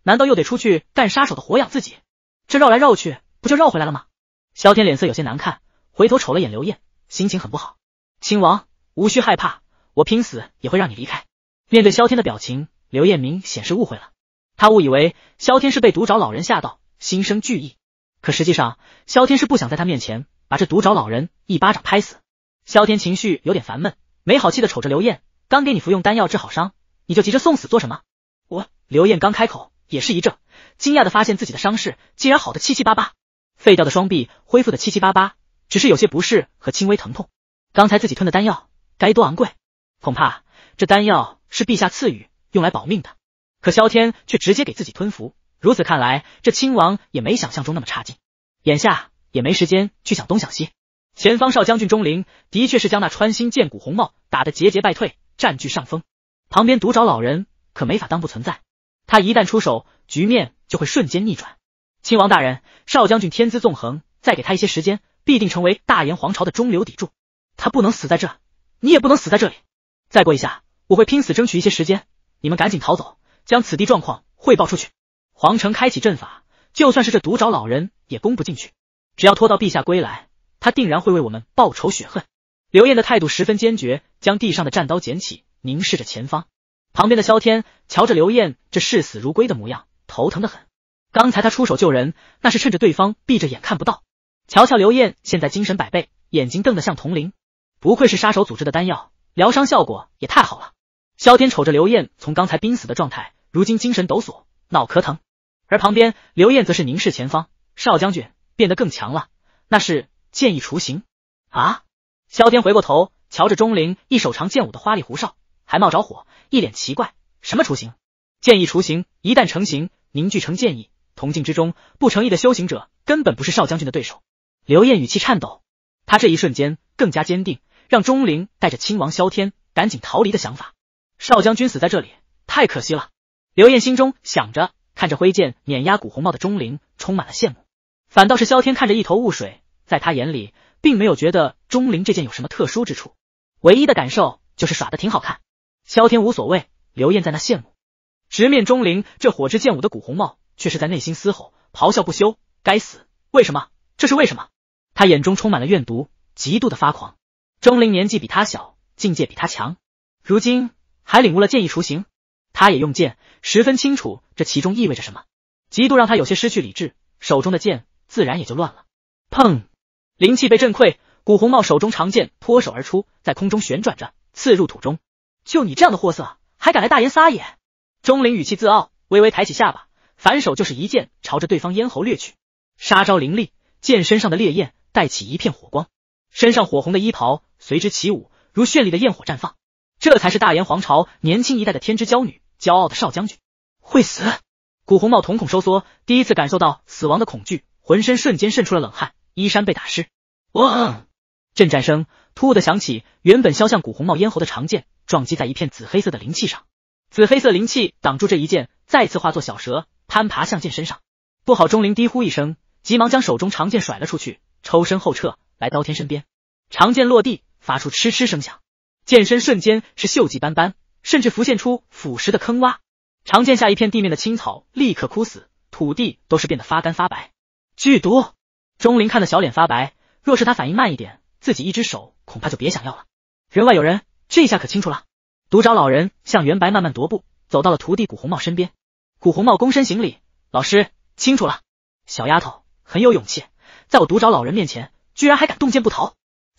难道又得出去干杀手的活养自己？这绕来绕去，不就绕回来了吗？萧天脸色有些难看，回头瞅了眼刘艳，心情很不好。亲王无需害怕。我拼死也会让你离开。面对萧天的表情，刘艳明显是误会了，他误以为萧天是被毒爪老人吓到，心生惧意。可实际上，萧天是不想在他面前把这毒爪老人一巴掌拍死。萧天情绪有点烦闷，没好气的瞅着刘艳。刚给你服用丹药治好伤，你就急着送死做什么？我刘艳刚开口也是一怔，惊讶的发现自己的伤势竟然好的七七八八，废掉的双臂恢复的七七八八，只是有些不适和轻微疼痛。刚才自己吞的丹药该多昂贵？恐怕这丹药是陛下赐予用来保命的，可萧天却直接给自己吞服。如此看来，这亲王也没想象中那么差劲。眼下也没时间去想东想西。前方少将军钟灵的确是将那穿心剑骨红帽打得节节败退，占据上风。旁边毒爪老人可没法当不存在，他一旦出手，局面就会瞬间逆转。亲王大人，少将军天资纵横，再给他一些时间，必定成为大燕皇朝的中流砥柱。他不能死在这，你也不能死在这里。再过一下，我会拼死争取一些时间，你们赶紧逃走，将此地状况汇报出去。皇城开启阵法，就算是这毒爪老人也攻不进去。只要拖到陛下归来，他定然会为我们报仇雪恨。刘燕的态度十分坚决，将地上的战刀捡起，凝视着前方。旁边的萧天瞧着刘燕这视死如归的模样，头疼的很。刚才他出手救人，那是趁着对方闭着眼看不到。瞧瞧刘燕现在精神百倍，眼睛瞪得像铜铃，不愧是杀手组织的丹药。疗伤效果也太好了！萧天瞅着刘燕从刚才濒死的状态，如今精神抖擞，脑壳疼。而旁边刘燕则是凝视前方，少将军变得更强了，那是剑意雏形啊！萧天回过头，瞧着钟灵一手长剑舞的花里胡哨，还冒着火，一脸奇怪，什么雏形？剑意雏形一旦成型，凝聚成剑意，铜镜之中不成意的修行者根本不是少将军的对手。刘燕语气颤抖，他这一瞬间更加坚定。让钟灵带着亲王萧天赶紧逃离的想法，少将军死在这里太可惜了。刘燕心中想着，看着挥剑碾压古红帽的钟灵，充满了羡慕。反倒是萧天看着一头雾水，在他眼里，并没有觉得钟灵这件有什么特殊之处，唯一的感受就是耍的挺好看。萧天无所谓，刘燕在那羡慕。直面钟灵这火之剑舞的古红帽，却是在内心嘶吼咆哮不休。该死，为什么？这是为什么？他眼中充满了怨毒，极度的发狂。钟灵年纪比他小，境界比他强，如今还领悟了剑意雏形。他也用剑，十分清楚这其中意味着什么，极度让他有些失去理智，手中的剑自然也就乱了。砰！灵气被震溃，古红茂手中长剑脱手而出，在空中旋转着刺入土中。就你这样的货色，还敢来大言撒野？钟灵语气自傲，微微抬起下巴，反手就是一剑朝着对方咽喉掠去，杀招凌厉，剑身上的烈焰带起一片火光，身上火红的衣袍。随之起舞，如绚丽的焰火绽放。这才是大炎皇朝年轻一代的天之娇女，骄傲的少将军会死。古红帽瞳孔收缩，第一次感受到死亡的恐惧，浑身瞬间渗出了冷汗，衣衫被打湿。哇！震战声突兀的响起，原本削向古红帽咽喉的长剑，撞击在一片紫黑色的灵气上，紫黑色灵气挡住这一剑，再次化作小蛇攀爬向剑身上。不好！钟灵低呼一声，急忙将手中长剑甩了出去，抽身后撤来刀天身边，长剑落地。发出嗤嗤声响，剑身瞬间是锈迹斑斑，甚至浮现出腐蚀的坑洼。长剑下一片地面的青草立刻枯死，土地都是变得发干发白。剧毒，钟灵看的小脸发白，若是他反应慢一点，自己一只手恐怕就别想要了。人外有人，这下可清楚了。毒爪老人向元白慢慢踱步，走到了徒弟古红帽身边。古红帽躬身行礼，老师清楚了。小丫头很有勇气，在我毒爪老人面前，居然还敢动剑不逃。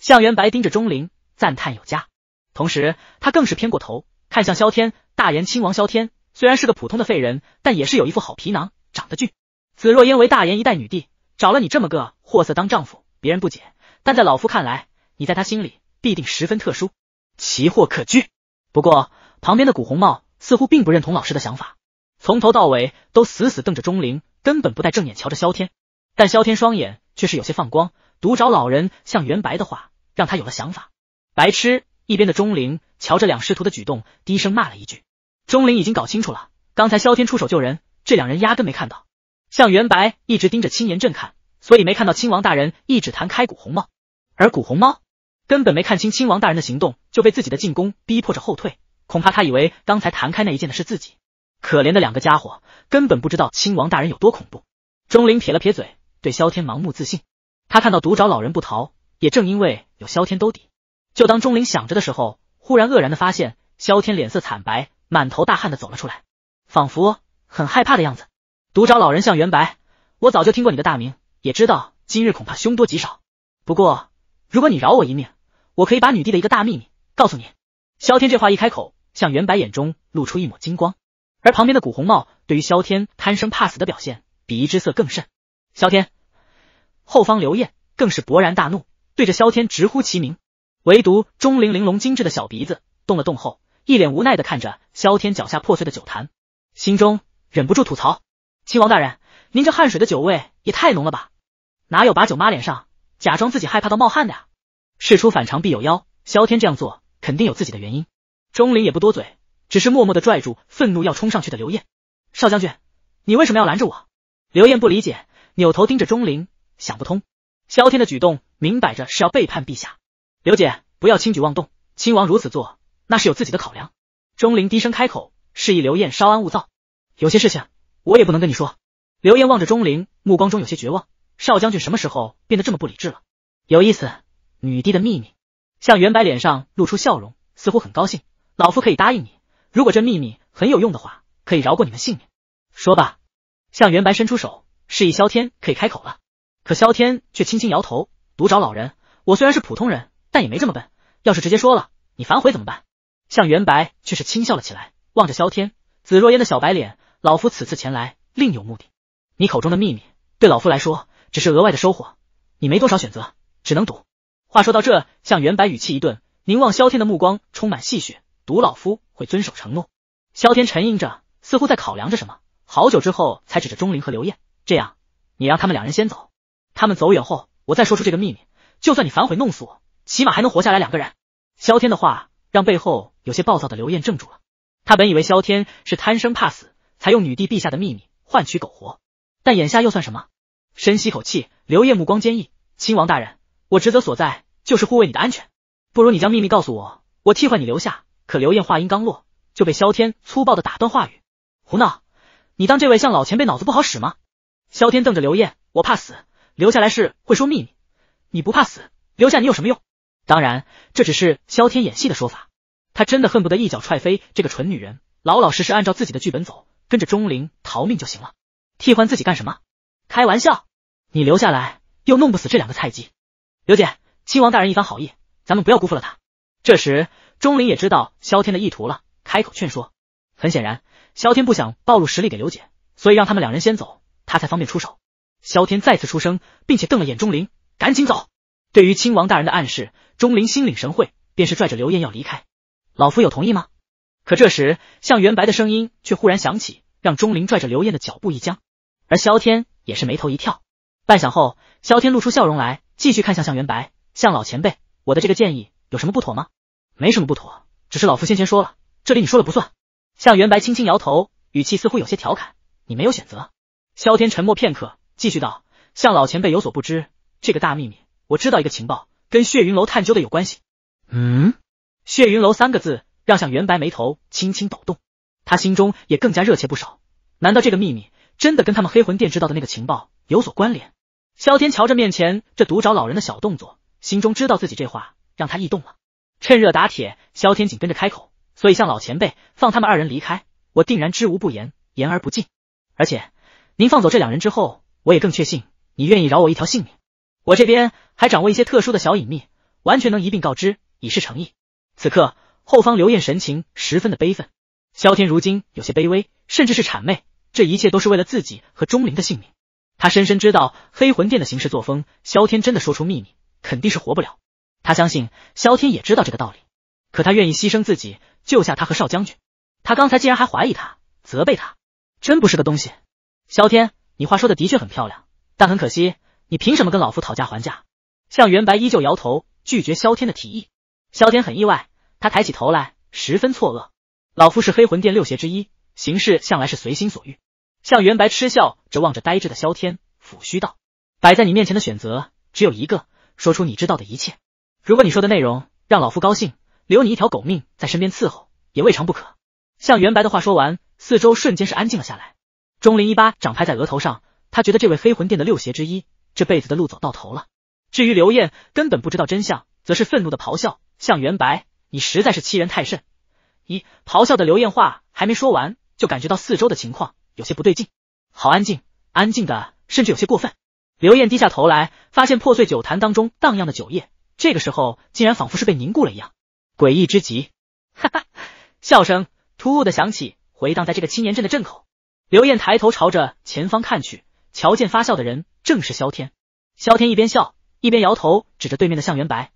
向元白盯着钟灵，赞叹有加，同时他更是偏过头看向萧天。大炎亲王萧天虽然是个普通的废人，但也是有一副好皮囊，长得俊。子若烟为大炎一代女帝，找了你这么个货色当丈夫，别人不解，但在老夫看来，你在他心里必定十分特殊，奇货可居。不过旁边的古红帽似乎并不认同老师的想法，从头到尾都死死瞪着钟灵，根本不带正眼瞧着萧天。但萧天双眼却是有些放光，独找老人向元白的话。让他有了想法。白痴！一边的钟灵瞧着两师徒的举动，低声骂了一句。钟灵已经搞清楚了，刚才萧天出手救人，这两人压根没看到。向元白一直盯着青岩镇看，所以没看到亲王大人一指弹开古红猫。而古红猫根本没看清亲王大人的行动，就被自己的进攻逼迫着后退。恐怕他以为刚才弹开那一剑的是自己。可怜的两个家伙，根本不知道亲王大人有多恐怖。钟灵撇了撇嘴，对萧天盲目自信。他看到独爪老人不逃。也正因为有萧天兜底，就当钟灵想着的时候，忽然愕然的发现萧天脸色惨白，满头大汗的走了出来，仿佛很害怕的样子。独找老人向元白，我早就听过你的大名，也知道今日恐怕凶多吉少。不过如果你饶我一命，我可以把女帝的一个大秘密告诉你。萧天这话一开口，向元白眼中露出一抹金光，而旁边的古红帽对于萧天贪生怕死的表现，鄙夷之色更甚。萧天后方刘烨更是勃然大怒。对着萧天直呼其名，唯独钟灵玲珑精致的小鼻子动了动后，一脸无奈的看着萧天脚下破碎的酒坛，心中忍不住吐槽：“亲王大人，您这汗水的酒味也太浓了吧，哪有把酒抹脸上，假装自己害怕到冒汗的呀？”事出反常必有妖，萧天这样做肯定有自己的原因。钟灵也不多嘴，只是默默的拽住愤怒要冲上去的刘艳：“少将军，你为什么要拦着我？”刘艳不理解，扭头盯着钟灵，想不通。萧天的举动明摆着是要背叛陛下，刘姐不要轻举妄动，亲王如此做那是有自己的考量。钟灵低声开口，示意刘艳稍安勿躁。有些事情我也不能跟你说。刘艳望着钟灵，目光中有些绝望。少将军什么时候变得这么不理智了？有意思，女帝的秘密。向元白脸上露出笑容，似乎很高兴。老夫可以答应你，如果这秘密很有用的话，可以饶过你们性命。说吧。向元白伸出手，示意萧天可以开口了。可萧天却轻轻摇头，独找老人，我虽然是普通人，但也没这么笨。要是直接说了，你反悔怎么办？向元白却是轻笑了起来，望着萧天，紫若烟的小白脸，老夫此次前来另有目的。你口中的秘密，对老夫来说只是额外的收获。你没多少选择，只能赌。话说到这，向元白语气一顿，凝望萧天的目光充满戏谑。赌老夫会遵守承诺。萧天沉吟着，似乎在考量着什么，好久之后才指着钟灵和刘艳，这样，你让他们两人先走。他们走远后，我再说出这个秘密，就算你反悔弄死我，起码还能活下来两个人。萧天的话让背后有些暴躁的刘燕怔住了，他本以为萧天是贪生怕死，才用女帝陛下的秘密换取苟活，但眼下又算什么？深吸口气，刘烨目光坚毅，亲王大人，我职责所在就是护卫你的安全，不如你将秘密告诉我，我替换你留下。可刘艳话音刚落，就被萧天粗暴的打断话语，胡闹！你当这位像老前辈脑子不好使吗？萧天瞪着刘艳，我怕死。留下来是会说秘密，你不怕死？留下你有什么用？当然，这只是萧天演戏的说法。他真的恨不得一脚踹飞这个蠢女人，老老实实按照自己的剧本走，跟着钟灵逃命就行了。替换自己干什么？开玩笑，你留下来又弄不死这两个菜鸡。刘姐，亲王大人一番好意，咱们不要辜负了他。这时，钟灵也知道萧天的意图了，开口劝说。很显然，萧天不想暴露实力给刘姐，所以让他们两人先走，他才方便出手。萧天再次出声，并且瞪了眼钟灵，赶紧走。对于亲王大人的暗示，钟灵心领神会，便是拽着刘艳要离开。老夫有同意吗？可这时，向元白的声音却忽然响起，让钟灵拽着刘艳的脚步一僵。而萧天也是眉头一跳。半晌后，萧天露出笑容来，继续看向向元白：“向老前辈，我的这个建议有什么不妥吗？”“没什么不妥，只是老夫先前说了，这里你说了不算。”向元白轻轻摇头，语气似乎有些调侃：“你没有选择。”萧天沉默片刻。继续道：“向老前辈有所不知，这个大秘密我知道一个情报，跟血云楼探究的有关系。”嗯，血云楼三个字让向元白眉头轻轻抖动，他心中也更加热切不少。难道这个秘密真的跟他们黑魂殿知道的那个情报有所关联？萧天瞧着面前这独找老人的小动作，心中知道自己这话让他异动了。趁热打铁，萧天紧跟着开口：“所以向老前辈放他们二人离开，我定然知无不言，言而不尽。而且您放走这两人之后。”我也更确信你愿意饶我一条性命，我这边还掌握一些特殊的小隐秘，完全能一并告知，以示诚意。此刻后方刘燕神情十分的悲愤，萧天如今有些卑微，甚至是谄媚，这一切都是为了自己和钟灵的性命。他深深知道黑魂殿的行事作风，萧天真的说出秘密肯定是活不了。他相信萧天也知道这个道理，可他愿意牺牲自己救下他和少将军。他刚才竟然还怀疑他，责备他，真不是个东西。萧天。你话说的的确很漂亮，但很可惜，你凭什么跟老夫讨价还价？向元白依旧摇头拒绝萧天的提议。萧天很意外，他抬起头来，十分错愕。老夫是黑魂殿六邪之一，行事向来是随心所欲。向元白嗤笑，着望着呆滞的萧天，抚须道：“摆在你面前的选择只有一个，说出你知道的一切。如果你说的内容让老夫高兴，留你一条狗命在身边伺候，也未尝不可。”向元白的话说完，四周瞬间是安静了下来。钟灵一巴掌拍在额头上，他觉得这位黑魂殿的六邪之一这辈子的路走到头了。至于刘燕，根本不知道真相，则是愤怒的咆哮：“向元白，你实在是欺人太甚！”一咆哮的刘燕话还没说完，就感觉到四周的情况有些不对劲，好安静，安静的甚至有些过分。刘燕低下头来，发现破碎酒坛当中荡漾的酒液，这个时候竟然仿佛是被凝固了一样，诡异之极。哈哈，笑声突兀的响起，回荡在这个青年镇的镇口。刘燕抬头朝着前方看去，瞧见发笑的人正是萧天。萧天一边笑一边摇头，指着对面的向元白：“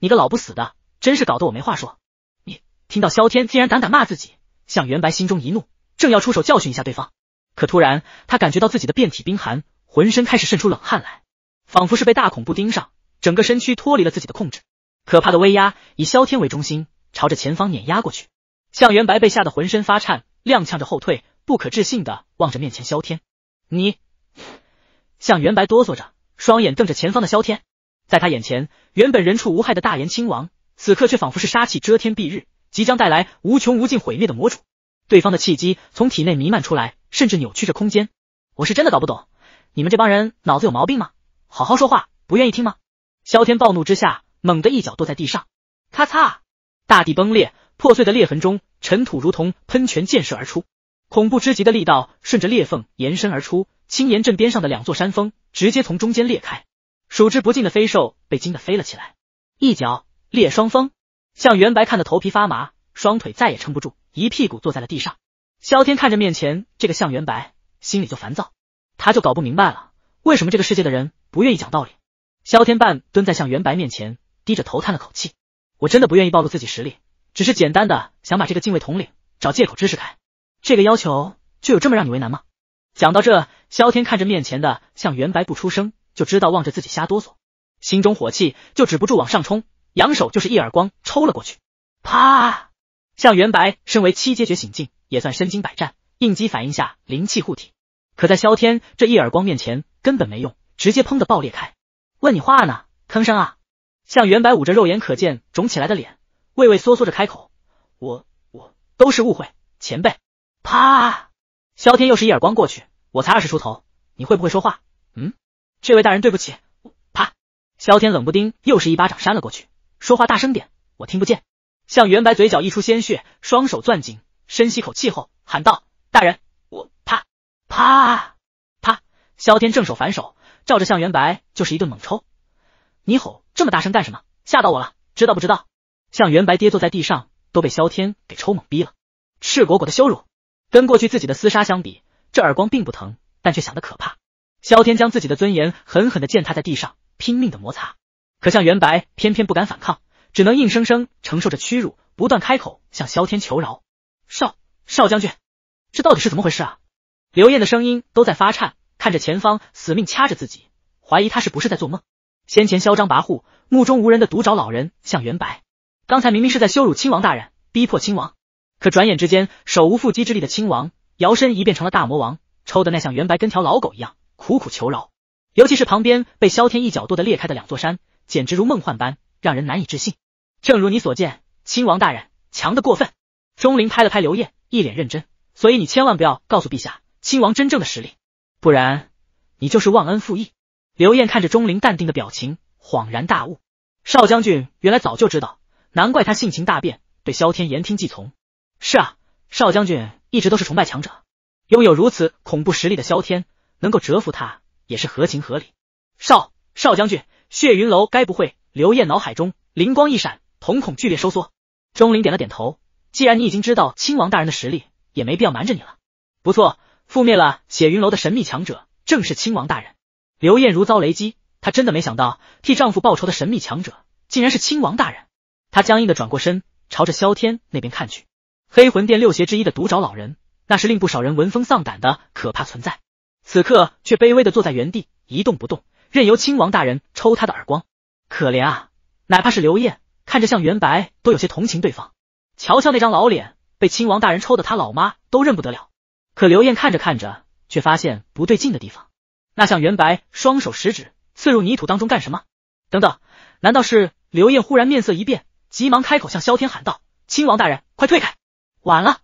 你个老不死的，真是搞得我没话说！”你听到萧天竟然胆敢骂自己，向元白心中一怒，正要出手教训一下对方，可突然他感觉到自己的遍体冰寒，浑身开始渗出冷汗来，仿佛是被大恐怖盯上，整个身躯脱离了自己的控制，可怕的威压以萧天为中心，朝着前方碾压过去。向元白被吓得浑身发颤，踉跄着后退。不可置信的望着面前萧天，你向元白哆嗦着，双眼瞪着前方的萧天。在他眼前，原本人畜无害的大炎亲王，此刻却仿佛是杀气遮天蔽日，即将带来无穷无尽毁灭的魔主。对方的气机从体内弥漫出来，甚至扭曲着空间。我是真的搞不懂，你们这帮人脑子有毛病吗？好好说话，不愿意听吗？萧天暴怒之下，猛地一脚跺在地上，咔嚓，大地崩裂，破碎的裂痕中，尘土如同喷泉溅射而出。恐怖之极的力道顺着裂缝延伸而出，青岩镇边上的两座山峰直接从中间裂开，数之不尽的飞兽被惊得飞了起来。一脚裂双峰，向元白看得头皮发麻，双腿再也撑不住，一屁股坐在了地上。萧天看着面前这个向元白，心里就烦躁，他就搞不明白了，为什么这个世界的人不愿意讲道理？萧天半蹲在向元白面前，低着头叹了口气：“我真的不愿意暴露自己实力，只是简单的想把这个禁卫统领找借口支使开。”这个要求就有这么让你为难吗？讲到这，萧天看着面前的向元白不出声，就知道望着自己瞎哆嗦，心中火气就止不住往上冲，扬手就是一耳光抽了过去，啪！向元白身为七阶觉醒境，也算身经百战，应激反应下灵气护体，可在萧天这一耳光面前根本没用，直接砰的爆裂开。问你话呢，吭声啊！向元白捂着肉眼可见肿起来的脸，畏畏缩缩着开口：“我我都是误会，前辈。”啪！萧天又是一耳光过去。我才二十出头，你会不会说话？嗯？这位大人，对不起。啪！萧天冷不丁又是一巴掌扇了过去。说话大声点，我听不见。向元白嘴角溢出鲜血，双手攥紧，深吸口气后喊道：“大人，我啪啪啪！”萧天正手反手照着向元白就是一顿猛抽。你吼这么大声干什么？吓到我了，知道不知道？向元白跌坐在地上，都被萧天给抽懵逼了，赤果果的羞辱。跟过去自己的厮杀相比，这耳光并不疼，但却响得可怕。萧天将自己的尊严狠狠的践踏在地上，拼命的摩擦。可向元白偏偏不敢反抗，只能硬生生承受着屈辱，不断开口向萧天求饶。少少将军，这到底是怎么回事啊？刘燕的声音都在发颤，看着前方死命掐着自己，怀疑他是不是在做梦。先前嚣张跋扈、目中无人的独爪老人向元白，刚才明明是在羞辱亲王大人，逼迫亲王。可转眼之间，手无缚鸡之力的亲王摇身一变成了大魔王，抽的那像元白跟条老狗一样苦苦求饶。尤其是旁边被萧天一脚跺得裂开的两座山，简直如梦幻般让人难以置信。正如你所见，亲王大人强的过分。钟林拍了拍刘艳，一脸认真，所以你千万不要告诉陛下亲王真正的实力，不然你就是忘恩负义。刘艳看着钟林淡定的表情，恍然大悟：少将军原来早就知道，难怪他性情大变，对萧天言听计从。是啊，少将军一直都是崇拜强者，拥有如此恐怖实力的萧天，能够折服他也是合情合理。少少将军，血云楼该不会……刘艳脑海中灵光一闪，瞳孔剧烈收缩。钟灵点了点头，既然你已经知道亲王大人的实力，也没必要瞒着你了。不错，覆灭了血云楼的神秘强者，正是亲王大人。刘艳如遭雷击，她真的没想到，替丈夫报仇的神秘强者，竟然是亲王大人。她僵硬的转过身，朝着萧天那边看去。黑魂殿六邪之一的独爪老人，那是令不少人闻风丧胆的可怕存在。此刻却卑微的坐在原地一动不动，任由亲王大人抽他的耳光。可怜啊！哪怕是刘艳看着像袁白，都有些同情对方。瞧瞧那张老脸，被亲王大人抽的，他老妈都认不得了。可刘艳看着看着，却发现不对劲的地方。那像袁白双手食指刺入泥土当中干什么？等等，难道是刘艳忽然面色一变，急忙开口向萧天喊道：“亲王大人，快退开！”晚了，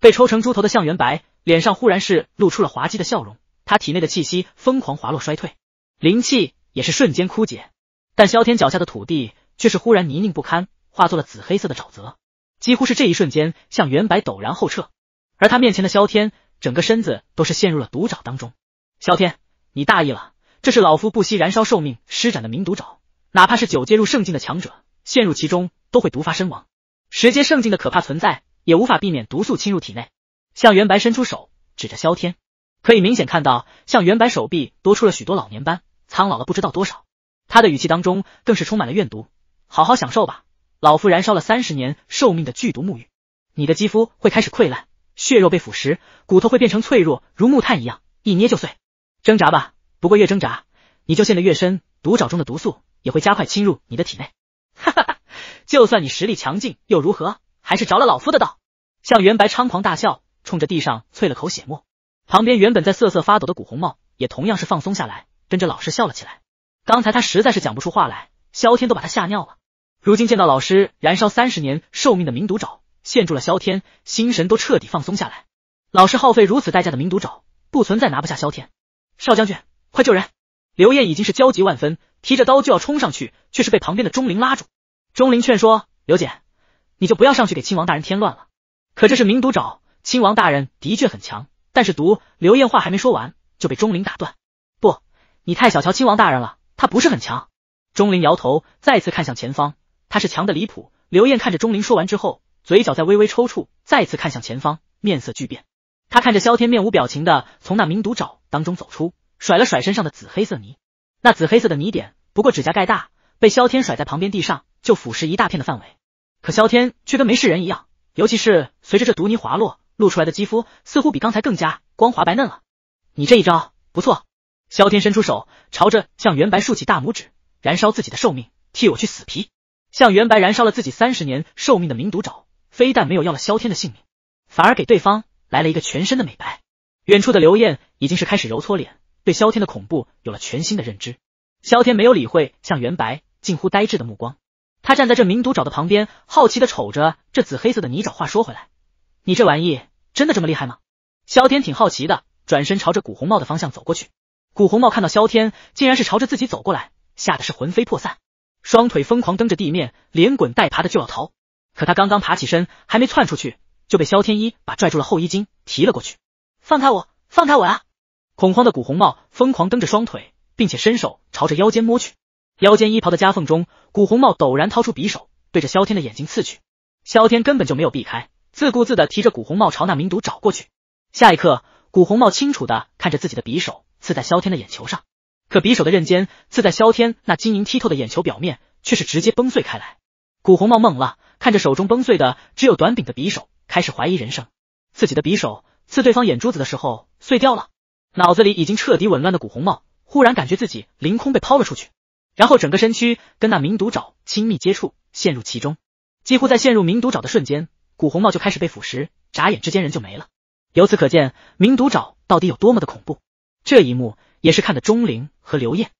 被抽成猪头的向元白脸上忽然是露出了滑稽的笑容，他体内的气息疯狂滑落衰退，灵气也是瞬间枯竭。但萧天脚下的土地却是忽然泥泞不堪，化作了紫黑色的沼泽。几乎是这一瞬间，向元白陡然后撤，而他面前的萧天整个身子都是陷入了毒沼当中。萧天，你大意了，这是老夫不惜燃烧寿命施展的明毒沼，哪怕是九阶入圣境的强者陷入其中都会毒发身亡，十阶圣境的可怕存在。也无法避免毒素侵入体内。向元白伸出手指着萧天，可以明显看到向元白手臂多出了许多老年斑，苍老了不知道多少。他的语气当中更是充满了怨毒：“好好享受吧，老夫燃烧了三十年寿命的剧毒沐浴，你的肌肤会开始溃烂，血肉被腐蚀，骨头会变成脆弱如木炭一样，一捏就碎。挣扎吧，不过越挣扎你就陷得越深，毒爪中的毒素也会加快侵入你的体内。”哈哈哈，就算你实力强劲又如何？还是着了老夫的道，向元白猖狂大笑，冲着地上啐了口血沫。旁边原本在瑟瑟发抖的古红帽，也同样是放松下来，跟着老师笑了起来。刚才他实在是讲不出话来，萧天都把他吓尿了。如今见到老师燃烧三十年寿命的名毒爪，陷住了萧天，心神都彻底放松下来。老师耗费如此代价的名毒爪，不存在拿不下萧天。少将军，快救人！刘燕已经是焦急万分，提着刀就要冲上去，却是被旁边的钟灵拉住。钟灵劝说刘姐。你就不要上去给亲王大人添乱了。可这是明毒爪，亲王大人的确很强，但是毒……刘艳话还没说完，就被钟灵打断。不，你太小瞧亲王大人了，他不是很强。钟灵摇头，再次看向前方。他是强的离谱。刘艳看着钟灵说完之后，嘴角在微微抽搐，再次看向前方，面色巨变。他看着萧天面无表情的从那名毒爪当中走出，甩了甩身上的紫黑色泥。那紫黑色的泥点不过指甲盖大，被萧天甩在旁边地上，就腐蚀一大片的范围。可萧天却跟没事人一样，尤其是随着这毒泥滑落，露出来的肌肤似乎比刚才更加光滑白嫩了。你这一招不错。萧天伸出手，朝着向元白竖起大拇指，燃烧自己的寿命，替我去死皮。向元白燃烧了自己三十年寿命的明毒爪，非但没有要了萧天的性命，反而给对方来了一个全身的美白。远处的刘艳已经是开始揉搓脸，对萧天的恐怖有了全新的认知。萧天没有理会向元白近乎呆滞的目光。他站在这名毒沼的旁边，好奇的瞅着这紫黑色的泥沼。话说回来，你这玩意真的这么厉害吗？萧天挺好奇的，转身朝着古红帽的方向走过去。古红帽看到萧天竟然是朝着自己走过来，吓得是魂飞魄散，双腿疯狂蹬着地面，连滚带爬的就要逃。可他刚刚爬起身，还没窜出去，就被萧天一把拽住了后衣襟，提了过去。放开我，放开我呀！恐慌的古红帽疯狂蹬着双腿，并且伸手朝着腰间摸去。腰间衣袍的夹缝中，古红帽陡然掏出匕首，对着萧天的眼睛刺去。萧天根本就没有避开，自顾自的提着古红帽朝那名毒找过去。下一刻，古红帽清楚的看着自己的匕首刺在萧天的眼球上，可匕首的刃尖刺在萧天那晶莹剔透的眼球表面，却是直接崩碎开来。古红帽懵了，看着手中崩碎的只有短柄的匕首，开始怀疑人生。自己的匕首刺对方眼珠子的时候碎掉了，脑子里已经彻底紊乱的古红帽忽然感觉自己凌空被抛了出去。然后整个身躯跟那名毒爪亲密接触，陷入其中。几乎在陷入名毒爪的瞬间，古红帽就开始被腐蚀，眨眼之间人就没了。由此可见，名毒爪到底有多么的恐怖。这一幕也是看的钟灵和刘艳，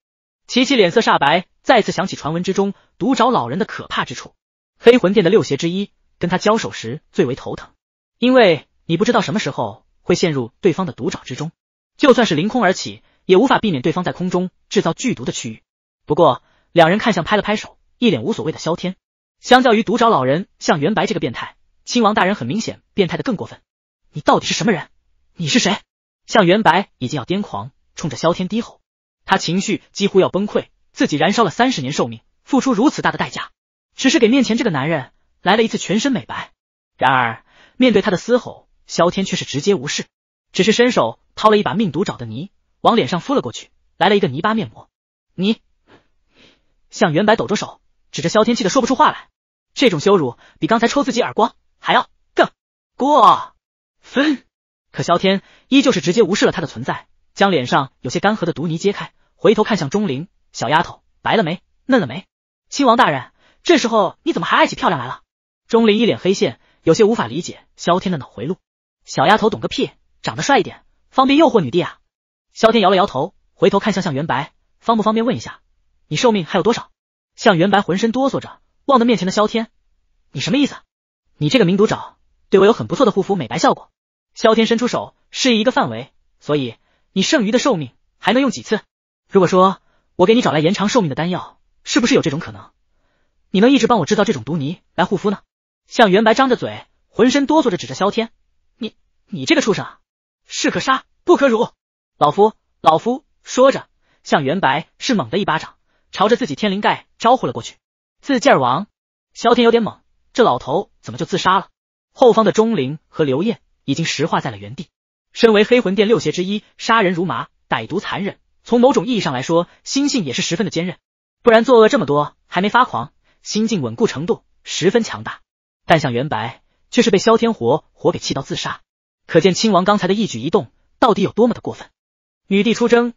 琪琪脸色煞白，再次想起传闻之中毒爪老人的可怕之处。黑魂殿的六邪之一，跟他交手时最为头疼，因为你不知道什么时候会陷入对方的毒爪之中，就算是凌空而起，也无法避免对方在空中制造剧毒的区域。不过，两人看向拍了拍手，一脸无所谓的萧天。相较于毒爪老人，向元白这个变态亲王大人很明显变态的更过分。你到底是什么人？你是谁？向元白已经要癫狂，冲着萧天低吼，他情绪几乎要崩溃，自己燃烧了三十年寿命，付出如此大的代价，只是给面前这个男人来了一次全身美白。然而，面对他的嘶吼，萧天却是直接无视，只是伸手掏了一把命毒爪的泥，往脸上敷了过去，来了一个泥巴面膜。你。向元白抖着手，指着萧天，气得说不出话来。这种羞辱比刚才抽自己耳光还要更过分。可萧天依旧是直接无视了他的存在，将脸上有些干涸的毒泥揭开，回头看向钟灵，小丫头白了没，嫩了没？亲王大人，这时候你怎么还爱起漂亮来了？钟灵一脸黑线，有些无法理解萧天的脑回路。小丫头懂个屁，长得帅一点，方便诱惑女帝啊。萧天摇了摇头，回头看向向元白，方不方便问一下？你寿命还有多少？向元白浑身哆嗦着望着面前的萧天，你什么意思？你这个名毒爪对我有很不错的护肤美白效果。萧天伸出手示意一个范围，所以你剩余的寿命还能用几次？如果说我给你找来延长寿命的丹药，是不是有这种可能？你能一直帮我制造这种毒泥来护肤呢？向元白张着嘴，浑身哆嗦着指着萧天，你你这个畜生！士可杀不可辱！老夫老夫说着，向元白是猛的一巴掌。朝着自己天灵盖招呼了过去，自尽儿王萧天有点懵，这老头怎么就自杀了？后方的钟灵和刘艳已经石化在了原地。身为黑魂殿六邪之一，杀人如麻，歹毒残忍，从某种意义上来说，心性也是十分的坚韧，不然作恶这么多还没发狂，心境稳固程度十分强大。但像元白却是被萧天活活给气到自杀，可见亲王刚才的一举一动到底有多么的过分。女帝出征。